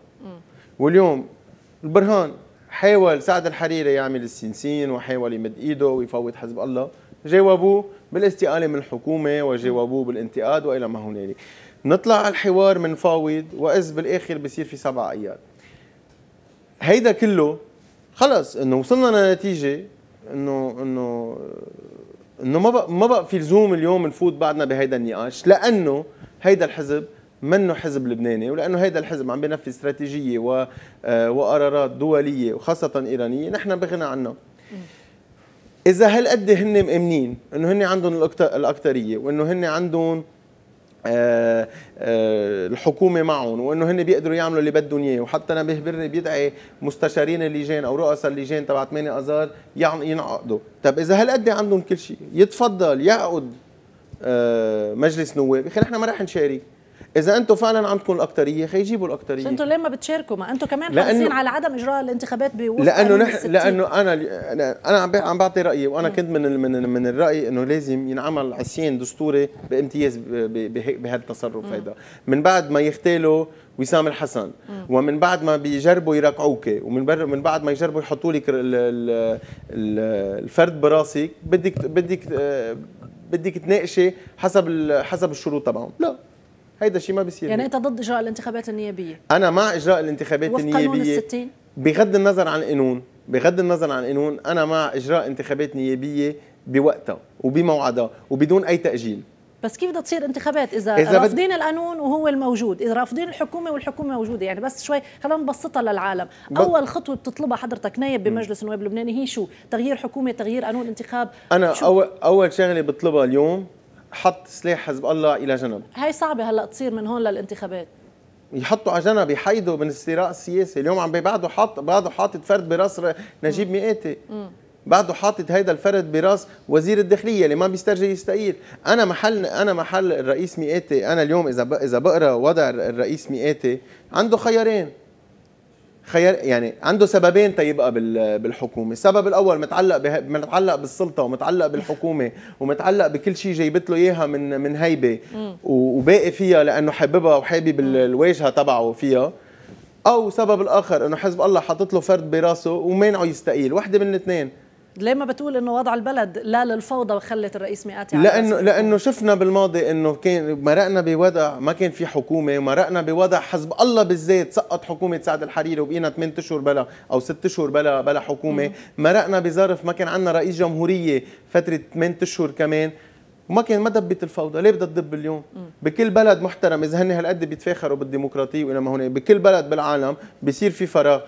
واليوم البرهان حاول سعد الحريري يعمل السنسين وحاول يمد ايده ويفوت حزب الله جاوبوه بالاستقاله من الحكومه وجاوبوه بالانتقاد والى ما هنالك نطلع على الحوار من فاوض واذ بالاخر بصير في سبع ايام هيدا كله خلص انه وصلنا لنتيجه انه انه انه ما بقى ما بقى في لزوم اليوم نفوت بعدنا بهيدا النقاش لانه هيدا الحزب منه حزب لبناني ولانه هيدا الحزب عم بينفذ استراتيجيه و... آه، وقرارات دوليه وخاصه ايرانيه نحن بغنى عنها اذا هالقد هن مامنين انه هن عندهم الاكثريه وانه هن عندهم آه، الحكومه معهم وانه هن بيقدروا يعملوا اللي بدهم اياه وحتى انا برني بيدعي مستشارين اللجان او رؤساء اللجان تبع 8 اذار ينعقدوا طب اذا هالقد عندهم كل شيء يتفضل يعقد آه، مجلس نواب اخي نحن ما رح نشارك اذا انتم فعلا عندكم الاكثريه خيجيبوا الاكثريه انتم ليه ما بتشاركوا ما انتم كمان حاسين على عدم اجراء الانتخابات بوسط لانه نح... لانه انا انا عم بعطي رايي وانا كنت من من من الراي انه لازم ينعمل عصيان دستوري بامتياز بهالتصرف هيدا من بعد ما يختالوا وسام الحسن مم. ومن بعد ما بيجربوا يرقعوك ومن بر... من بعد ما يجربوا يحطوا لك الفرد براسك بدك بدك آه، بدك تناقشي حسب حسب الشروط تبعهم لا هيدا الشيء ما بيصير يعني انت ضد اجراء الانتخابات النيابيه انا مع اجراء الانتخابات النيابيه الستين بغض النظر عن قانون بغض النظر عن قانون انا مع اجراء انتخابات نيابيه بوقتها وبموعدها وبدون اي تاجيل بس كيف بدها تصير انتخابات اذا, إذا رافضين بد... القانون وهو الموجود اذا رافضين الحكومه والحكومه موجوده يعني بس شوي خلينا نبسطها للعالم ب... اول خطوه بتطلبها حضرتك نايب بمجلس النواب اللبناني هي شو تغيير حكومه تغيير قانون انتخاب انا شو؟ اول اول شغله بطلبها اليوم حط سلاح حزب الله الى جنب هي صعبه هلا تصير من هون للانتخابات يحطوا على جنب يحيدوا من الصراع السياسي اليوم عم بعده حاط بعده حاطط فرد براس نجيب مئاتي بعده حاطط هيدا الفرد براس وزير الداخليه اللي ما بيسترجي يستقيل انا محل انا محل الرئيس مئاتي انا اليوم اذا اذا بقرا وضع الرئيس مئاتي عنده خيارين خيار يعني عنده سببين تيبقى بالحكومه، السبب الاول متعلق متعلق بالسلطه ومتعلق بالحكومه ومتعلق بكل شيء جايبت له اياها من من هيبه وباقي فيها لانه حاببها وحابب الواجهه تبعه فيها او سبب الاخر انه حزب الله حاطط له فرد براسه ومانعه يستقيل، وحده من الاثنين ليه ما بتقول انه وضع البلد لا للفوضى وخلت الرئيس مئات يعني لانه لانه شفنا بالماضي انه كان مرقنا بوضع ما كان في حكومه مرقنا بوضع حزب الله بالذات سقط حكومه سعد الحريري وبقينا 8 اشهر بلا او 6 اشهر بلا بلا حكومه مرقنا بظرف ما كان عندنا رئيس جمهوريه فتره 8 اشهر كمان وما كان ما دبت الفوضى ليه بدها تدب اليوم م. بكل بلد محترم اذا هن هالقد بيتفاخروا بالديمقراطيه والى ما هنالك بكل بلد بالعالم بصير في فراغ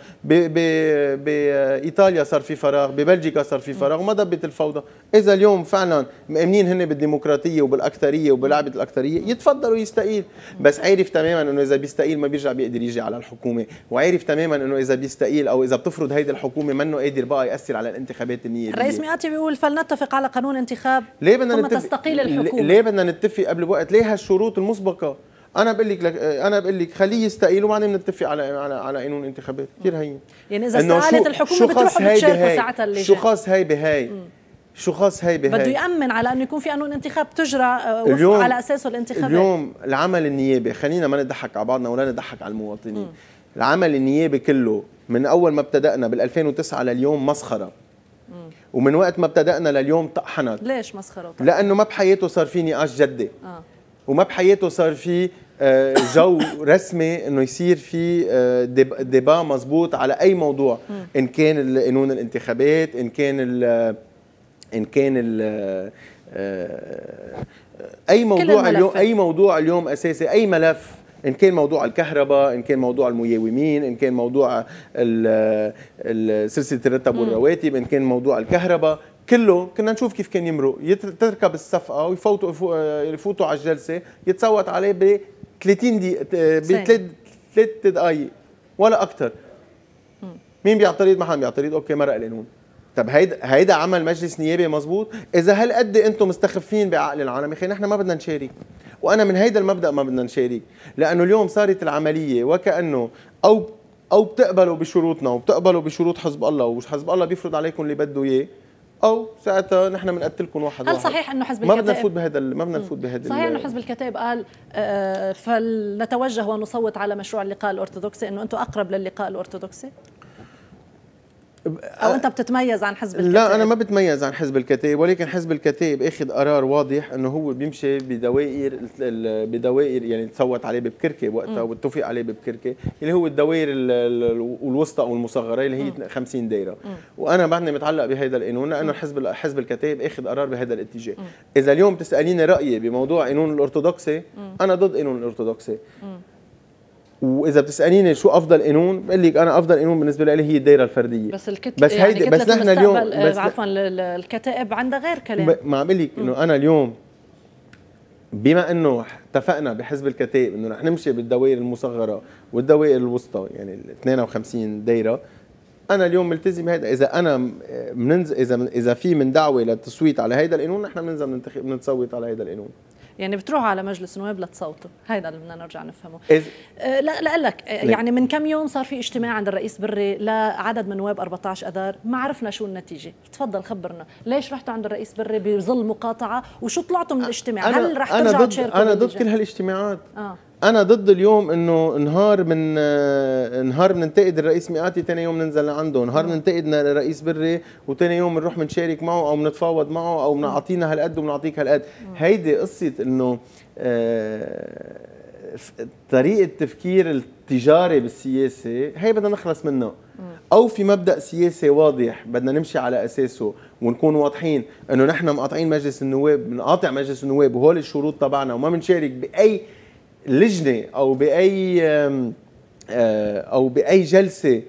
بايطاليا صار في فراغ ببلجيكا صار في فراغ وما دبت الفوضى اذا اليوم فعلا مامنين هن بالديمقراطيه وبالاكثريه وبلعبه الاكثريه يتفضلوا يستقيل بس عارف تماما انه اذا بيستقيل ما بيرجع بيقدر يجي على الحكومه وعارف تماما انه اذا بيستقيل او اذا بتفرض هيدي الحكومه منه قادر بقى ياثر على الانتخابات النيابيه الرئيس مئاتي بيقول فلنتفق على قانون انتخاب ليه بدنا قيل الحكومه ليه بدنا نتفق قبل بوقت ليه هالشروط المسبقه انا بقول لك آه، انا بقول لك خليه يستقيل وبعدين بنتفق على على على قانون انتخابات كثير هين يعني اذا استقالت الحكومه بتروحوا بتشاركوا ساعتها اللي شو خاص هي بهاي شو خاص هي بهاي بده يامن على انه يكون في قانون انتخاب تجرى آه، اليوم على اساسه الانتخابات اليوم العمل النيابي خلينا ما نضحك على بعضنا ولا نضحك على المواطنين العمل النيابي كله من اول ما ابتدانا بال2009 لليوم مسخره ومن وقت ما ابتدأنا لليوم طحنت ليش مسخرة وطحنت؟ لأنه ما بحياته صار في نقاش جدي آه. وما بحياته صار في آه، جو رسمي انه يصير في آه، ديبا مزبوط على اي موضوع ان كان قانون الانتخابات ان كان ال ان كان ال آه، اي موضوع اليوم اي موضوع اليوم اساسي اي ملف ان كان موضوع الكهرباء ان كان موضوع المياومين ان كان موضوع سلسله الرتب والرواتب ان كان موضوع الكهرباء كله كنا نشوف كيف كان يمرق تركب الصفقه ويفوتوا آه، يفوتوا على الجلسه يتصوت عليه ب 30 دقيقه بثلاث ثلاث دقائق ولا اكثر مين بيعترض ما حدا بيعترض اوكي مرق القانون طب هيدا هيدا عمل مجلس نيابي مزبوط اذا هالقد انتم مستخفين بعقل العالم يا نحن ما بدنا نشارك وانا من هيدا المبدا ما بدنا نشارك لانه اليوم صارت العمليه وكانه او او بتقبلوا بشروطنا وبتقبلوا بشروط حزب الله وحزب الله بيفرض عليكم اللي بده اياه او ساعتها نحن بنقتلكم واحد هل واحد. صحيح انه حزب الكتائب ما بدنا نفوت بهذا ما بدنا نفوت بهذا صحيح انه حزب الكتائب قال آه، فلنتوجه ونصوت على مشروع اللقاء الارثوذكسي انه انتم اقرب للقاء الارثوذكسي او انت بتتميز عن حزب الكتائب لا انا ما بتميز عن حزب الكتائب ولكن حزب الكتائب اخذ قرار واضح انه هو بيمشي بدوائر بدوائر يعني تصوت عليه ببكركي وقتها واتفق عليه ببكركي اللي هو الدوائر الوسطى او المصغره اللي هي م. 50 دايره وانا بعدني متعلق بهذا القانون لانه حزب حزب الكتائب اخذ قرار بهذا الاتجاه م. اذا اليوم بتساليني رايي بموضوع قانون الارثوذكسي انا ضد قانون الارثوذكسي واذا بتساليني شو افضل قانون بقول لك انا افضل قانون بالنسبه لي هي الدائره الفرديه بس الكتائب بس يعني هيدي يعني بس نحن اليوم آه، بس عفوا الكتائب عندها غير كلام ما عم لك انه انا اليوم بما انه اتفقنا بحزب الكتائب انه رح نمشي بالدوائر المصغره والدوائر الوسطى يعني ال 52 دايره انا اليوم ملتزم هذا اذا انا مننز... اذا اذا في من دعوه للتصويت على هيدا القانون نحن بننزل بنتصوت على هيدا القانون يعني بتروحوا على مجلس النواب لتصوتوا هذا اللي بدنا نرجع نفهمه إذ... أه، لا لا لك أه، يعني من كم يوم صار في اجتماع عند الرئيس بري لعدد من نواب 14 اذار ما عرفنا شو النتيجه تفضل خبرنا ليش رحتوا عند الرئيس بري بظل مقاطعه وشو طلعتوا من الاجتماع هل رح ترجعوا تشاركوا انا ضد كل هالاجتماعات آه. انا ضد اليوم انه نهار من آه، نهار بننتقد الرئيس مئاتي ثاني يوم ننزل لعنده نهار بننتقد الرئيس بري وثاني يوم بنروح بنشارك معه او بنتفاوض معه او بنعطينا هالقد وبنعطيك هالقد هيدي قصه انه آه، طريقه تفكير التجاري بالسياسه هي بدنا نخلص منها او في مبدا سياسي واضح بدنا نمشي على اساسه ونكون واضحين انه نحن مقاطعين مجلس النواب بنقاطع مجلس النواب وهول الشروط تبعنا وما بنشارك باي لجنه او باي آه، او باي جلسه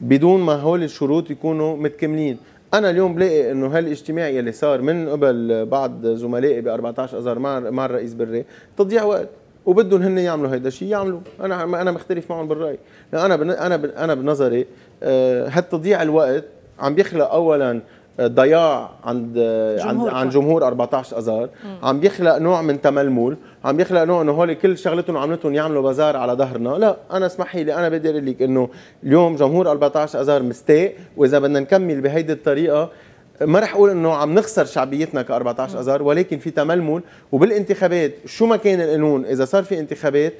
بدون ما هول الشروط يكونوا متكملين انا اليوم بلاقي انه هالاجتماع يلي صار من قبل بعض زملائي ب 14 اذار مع الرئيس بري تضييع وقت وبدهم هن يعملوا هيدا الشيء يعملوا انا انا مختلف معهم بالراي انا انا انا بنظري آه، هالتضييع الوقت عم بيخلق اولا ضياع عند عند عن جمهور 14 اذار عم بيخلق نوع من تململ عم يخلق نوع انه هول كل شغلتهم عملتهم يعملوا بازار على ظهرنا لا انا اسمح لي انا بدي اقول لك انه اليوم جمهور 14 اذار مستاء واذا بدنا نكمل بهيدي الطريقه ما رح اقول انه عم نخسر شعبيتنا ك 14 اذار ولكن في تململ وبالانتخابات شو ما كان القانون اذا صار في انتخابات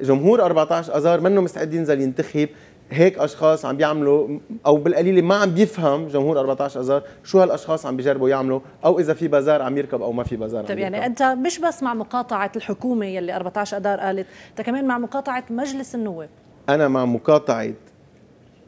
جمهور 14 اذار منه مستعدين ينزل ينتخب هيك اشخاص عم بيعملوا او بالقليله ما عم بيفهم جمهور 14 اذار شو هالاشخاص عم بيجربوا يعملوا او اذا في بازار عم يركب او ما في بازار طيب يعني انت مش بس مع مقاطعه الحكومه يلي 14 اذار قالت انت كمان مع مقاطعه مجلس النواب انا مع مقاطعه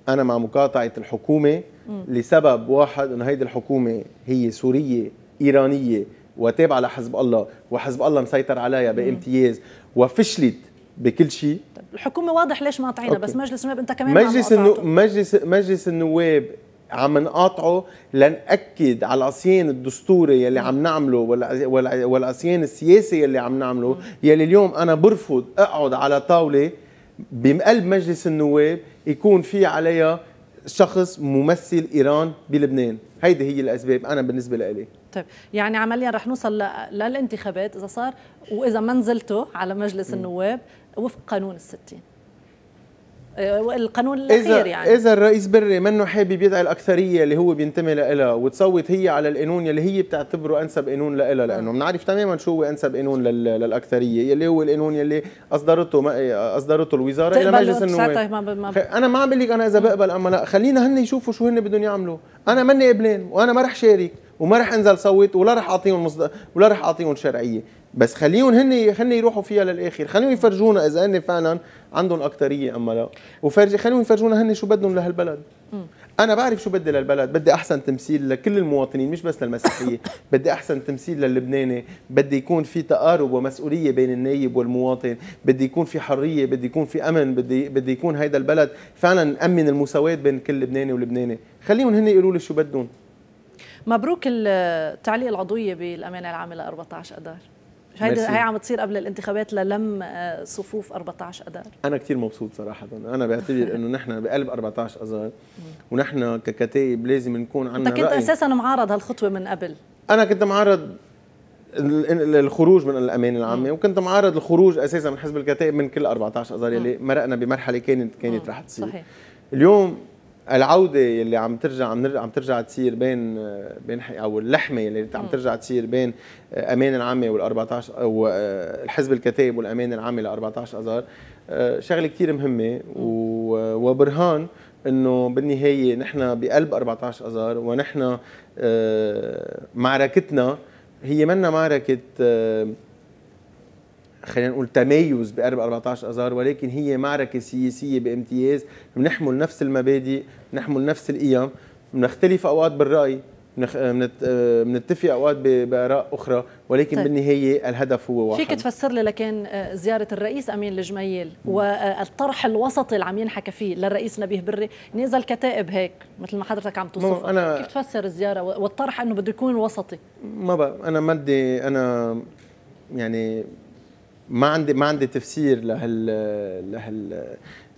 انا مع مقاطعه الحكومه م. لسبب واحد انه هيدي الحكومه هي سوريه ايرانيه وتابعه لحزب الله وحزب الله مسيطر عليها بامتياز وفشلت بكل شيء طيب الحكومه واضح ليش ما طعينا بس مجلس النواب انت كمان مجلس النو... مجلس مجلس النواب عم نقاطعه لنأكد على العصيان الدستوري يلي عم نعمله والعصيان السياسي يلي عم نعمله يلي اليوم أنا برفض أقعد على طاولة بقلب مجلس النواب يكون في عليها شخص ممثل إيران بلبنان هيدي هي الأسباب أنا بالنسبة لي طيب يعني عمليا رح نوصل للانتخابات اذا صار واذا ما نزلته على مجلس النواب وفق قانون الستين آه، القانون الاخير إذا يعني اذا الرئيس بري منه حابب يدعي الاكثريه اللي هو بينتمي لها وتصوت هي على القانون اللي هي بتعتبره انسب قانون لها لانه بنعرف تماما شو هو انسب قانون للاكثريه اللي هو القانون اللي اصدرته اصدرته الوزاره الى مجلس النواب ما انا ما عم بقول لك انا اذا بقبل اما لا خلينا هن يشوفوا شو هن بدهم يعملوا انا ماني قبلان وانا ما رح شارك وما رح انزل صوت ولا رح اعطيهم مصد... ولا رح اعطيهم شرعيه بس خليهم هن هن يروحوا فيها للاخر خليهم يفرجونا اذا هن فعلا عندهم اكثريه اما لا وفرج خليهم يفرجونا هن شو بدهم لهالبلد انا بعرف شو بدي للبلد بدي احسن تمثيل لكل المواطنين مش بس للمسيحيه بدي احسن تمثيل للبناني بدي يكون في تقارب ومسؤوليه بين النايب والمواطن بدي يكون في حريه بدي يكون في امن بدي بدي يكون هيدا البلد فعلا امن المساواه بين كل لبناني ولبناني خليهم هن يقولوا لي شو بدهم مبروك التعليق العضويه بالامانه العامه ل 14 اذار هيدي هي عم تصير قبل الانتخابات للم آه، صفوف 14 اذار انا كثير مبسوط صراحه انا بعتبر انه نحن بقلب 14 اذار ونحن ككتائب لازم نكون عندنا انت كنت رأي. اساسا معارض هالخطوه من قبل انا كنت معارض الخروج من الامانه العامه وكنت معارض الخروج اساسا من حزب الكتائب من كل 14 اذار يلي مرقنا بمرحله كانت كانت رح تصير صحيح. اليوم العوده اللي عم ترجع عم عم ترجع تصير بين بين او اللحمه اللي عم ترجع تصير بين آه، امان العامه وال 14 والحزب آه، الكتائب والامان العامه ل 14 اذار شغله كثير مهمه وبرهان انه بالنهايه نحن بقلب 14 اذار ونحن آه، معركتنا هي منا معركه خلينا نقول تميز بقرب 14 اذار ولكن هي معركه سياسيه بامتياز بنحمل نفس المبادئ بنحمل نفس القيم بنختلف اوقات بالراي آه، آه، بنتفق اوقات باراء اخرى ولكن طيب. بالنهايه الهدف هو واحد فيك تفسر لي لكان آه، زياره الرئيس امين الجميل والطرح الوسطي اللي عم ينحكى فيه للرئيس نبيه بري نزل كتائب هيك مثل ما حضرتك عم توصف أنا كيف تفسر الزياره والطرح انه بده يكون وسطي ما بقى انا ما بدي انا يعني ما عندي ما عندي تفسير لهال لهال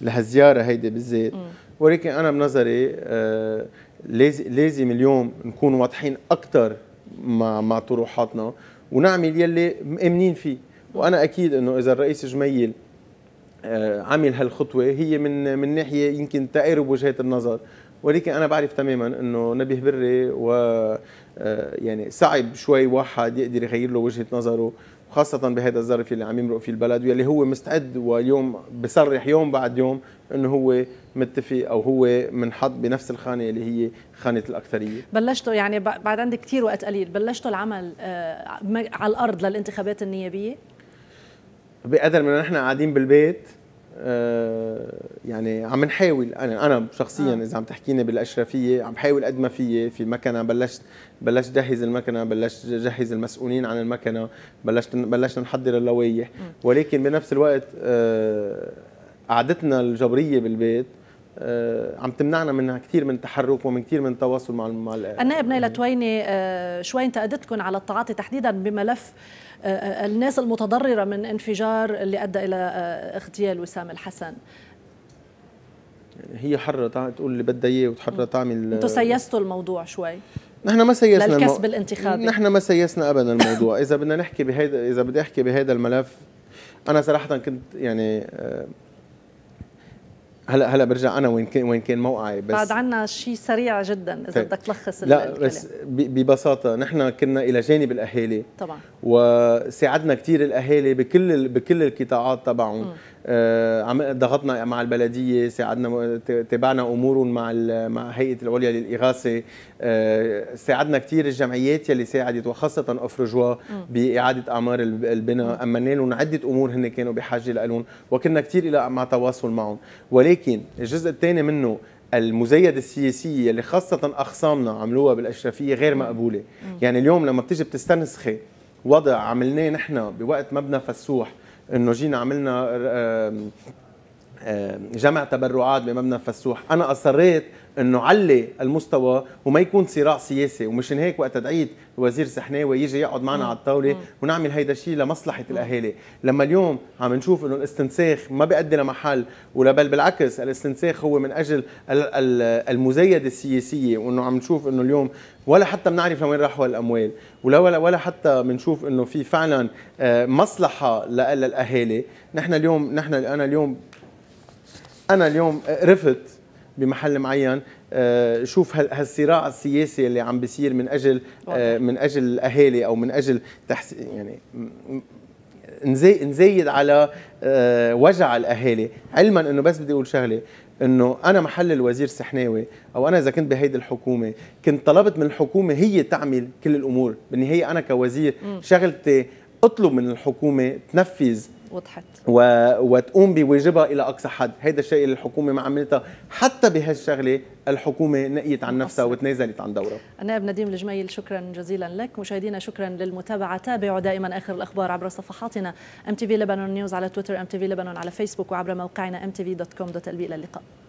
لهالزياره هيدي بالذات ولكن انا بنظري آه، لازم لازم اليوم نكون واضحين اكثر مع مع طروحاتنا ونعمل يلي مامنين فيه وانا اكيد انه اذا الرئيس جميل آه، عمل هالخطوه هي من من ناحيه يمكن تقارب وجهات النظر ولكن انا بعرف تماما انه نبيه بري و آه، يعني صعب شوي واحد يقدر يغير له وجهه نظره وخاصة بهذا الظرف اللي عم يمرق فيه البلد واللي هو مستعد واليوم بصرح يوم بعد يوم انه هو متفق او هو منحط بنفس الخانه اللي هي خانه الاكثريه بلشتوا يعني بعد عندك كثير وقت قليل بلشتوا العمل آه، على الارض للانتخابات النيابيه بقدر ما نحن قاعدين بالبيت آه، يعني عم نحاول انا انا شخصيا آه. اذا عم تحكيني بالاشرفيه عم بحاول قد ما في في مكنه بلشت بلشت جهز المكنه بلشت جهز المسؤولين عن المكنه بلشت بلشنا نحضر اللوائح ولكن بنفس الوقت آه، قعدتنا الجبريه بالبيت عم تمنعنا من كثير من التحرك ومن كثير من التواصل مع مع النائب نيلة تويني شوي انتقدتكم على التعاطي تحديدا بملف آه، آه، الناس المتضررة من انفجار اللي أدى إلى آه، اغتيال وسام الحسن هي حرة تقول اللي بدها اياه وتحرة تعمل انتم سيستوا الموضوع شوي نحن ما سيسنا للكسب الانتخابي نحن ما سيسنا ابدا الموضوع اذا بدنا نحكي بهيدا اذا بدي احكي بهذا الملف انا صراحه كنت يعني هلا هلا برجع انا وين كان وين كان موقعي بس بعد عنا شيء سريع جدا اذا طيب. بدك تلخص لا الكلام. بس ببساطه نحن كنا الى جانب الاهالي طبعا وساعدنا كثير الاهالي بكل بكل القطاعات تبعهم آه، ضغطنا مع البلديه ساعدنا تابعنا امورهم مع مع هيئه العليا للاغاثه آه، ساعدنا كثير الجمعيات يلي ساعدت وخاصه افرجوا باعاده اعمار البناء امنا لهم عده امور هن كانوا بحاجه لهم وكنا كثير الى مع تواصل معهم ولكن الجزء الثاني منه المزايدة السياسية اللي خاصة أخصامنا عملوها بالأشرفية غير مقبولة يعني اليوم لما بتيجي بتستنسخي وضع عملناه نحن بوقت مبنى فسوح انه جينا عملنا جمع تبرعات بمبنى فسوح انا اصريت انه علي المستوى وما يكون صراع سياسي ومشان هيك وقت دعيت وزير سحناوي يجي يقعد معنا على الطاوله ونعمل هيدا الشيء لمصلحه الاهالي لما اليوم عم نشوف انه الاستنساخ ما بيؤدي لمحل ولا بل بالعكس الاستنساخ هو من اجل المزايده السياسيه وانه عم نشوف انه اليوم ولا حتى بنعرف لوين راحوا الاموال ولا ولا ولا حتى بنشوف انه في فعلا آه، مصلحه للاهالي نحن اليوم نحن انا اليوم انا اليوم رفت بمحل معين آه، شوف هالصراع السياسي اللي عم بيصير من اجل آه، من اجل الاهالي او من اجل تحس يعني نزيد على آه، وجع الاهالي علما انه بس بدي اقول شغله انه انا محل الوزير سحناوي او انا اذا كنت بهيدي الحكومه كنت طلبت من الحكومه هي تعمل كل الامور بالنهايه انا كوزير شغلتي اطلب من الحكومه تنفذ وضحت و... وتقوم بواجبها الى اقصى حد هذا الشيء اللي الحكومه ما عملتها حتى بهالشغله الحكومه نقيت عن نفسها وتنازلت عن دورها النائب نديم الجميل شكرا جزيلا لك مشاهدينا شكرا للمتابعه تابعوا دائما اخر الاخبار عبر صفحاتنا ام تي في لبنان نيوز على تويتر ام تي في لبنان على فيسبوك وعبر موقعنا ام تي في دوت كوم دوت الى اللقاء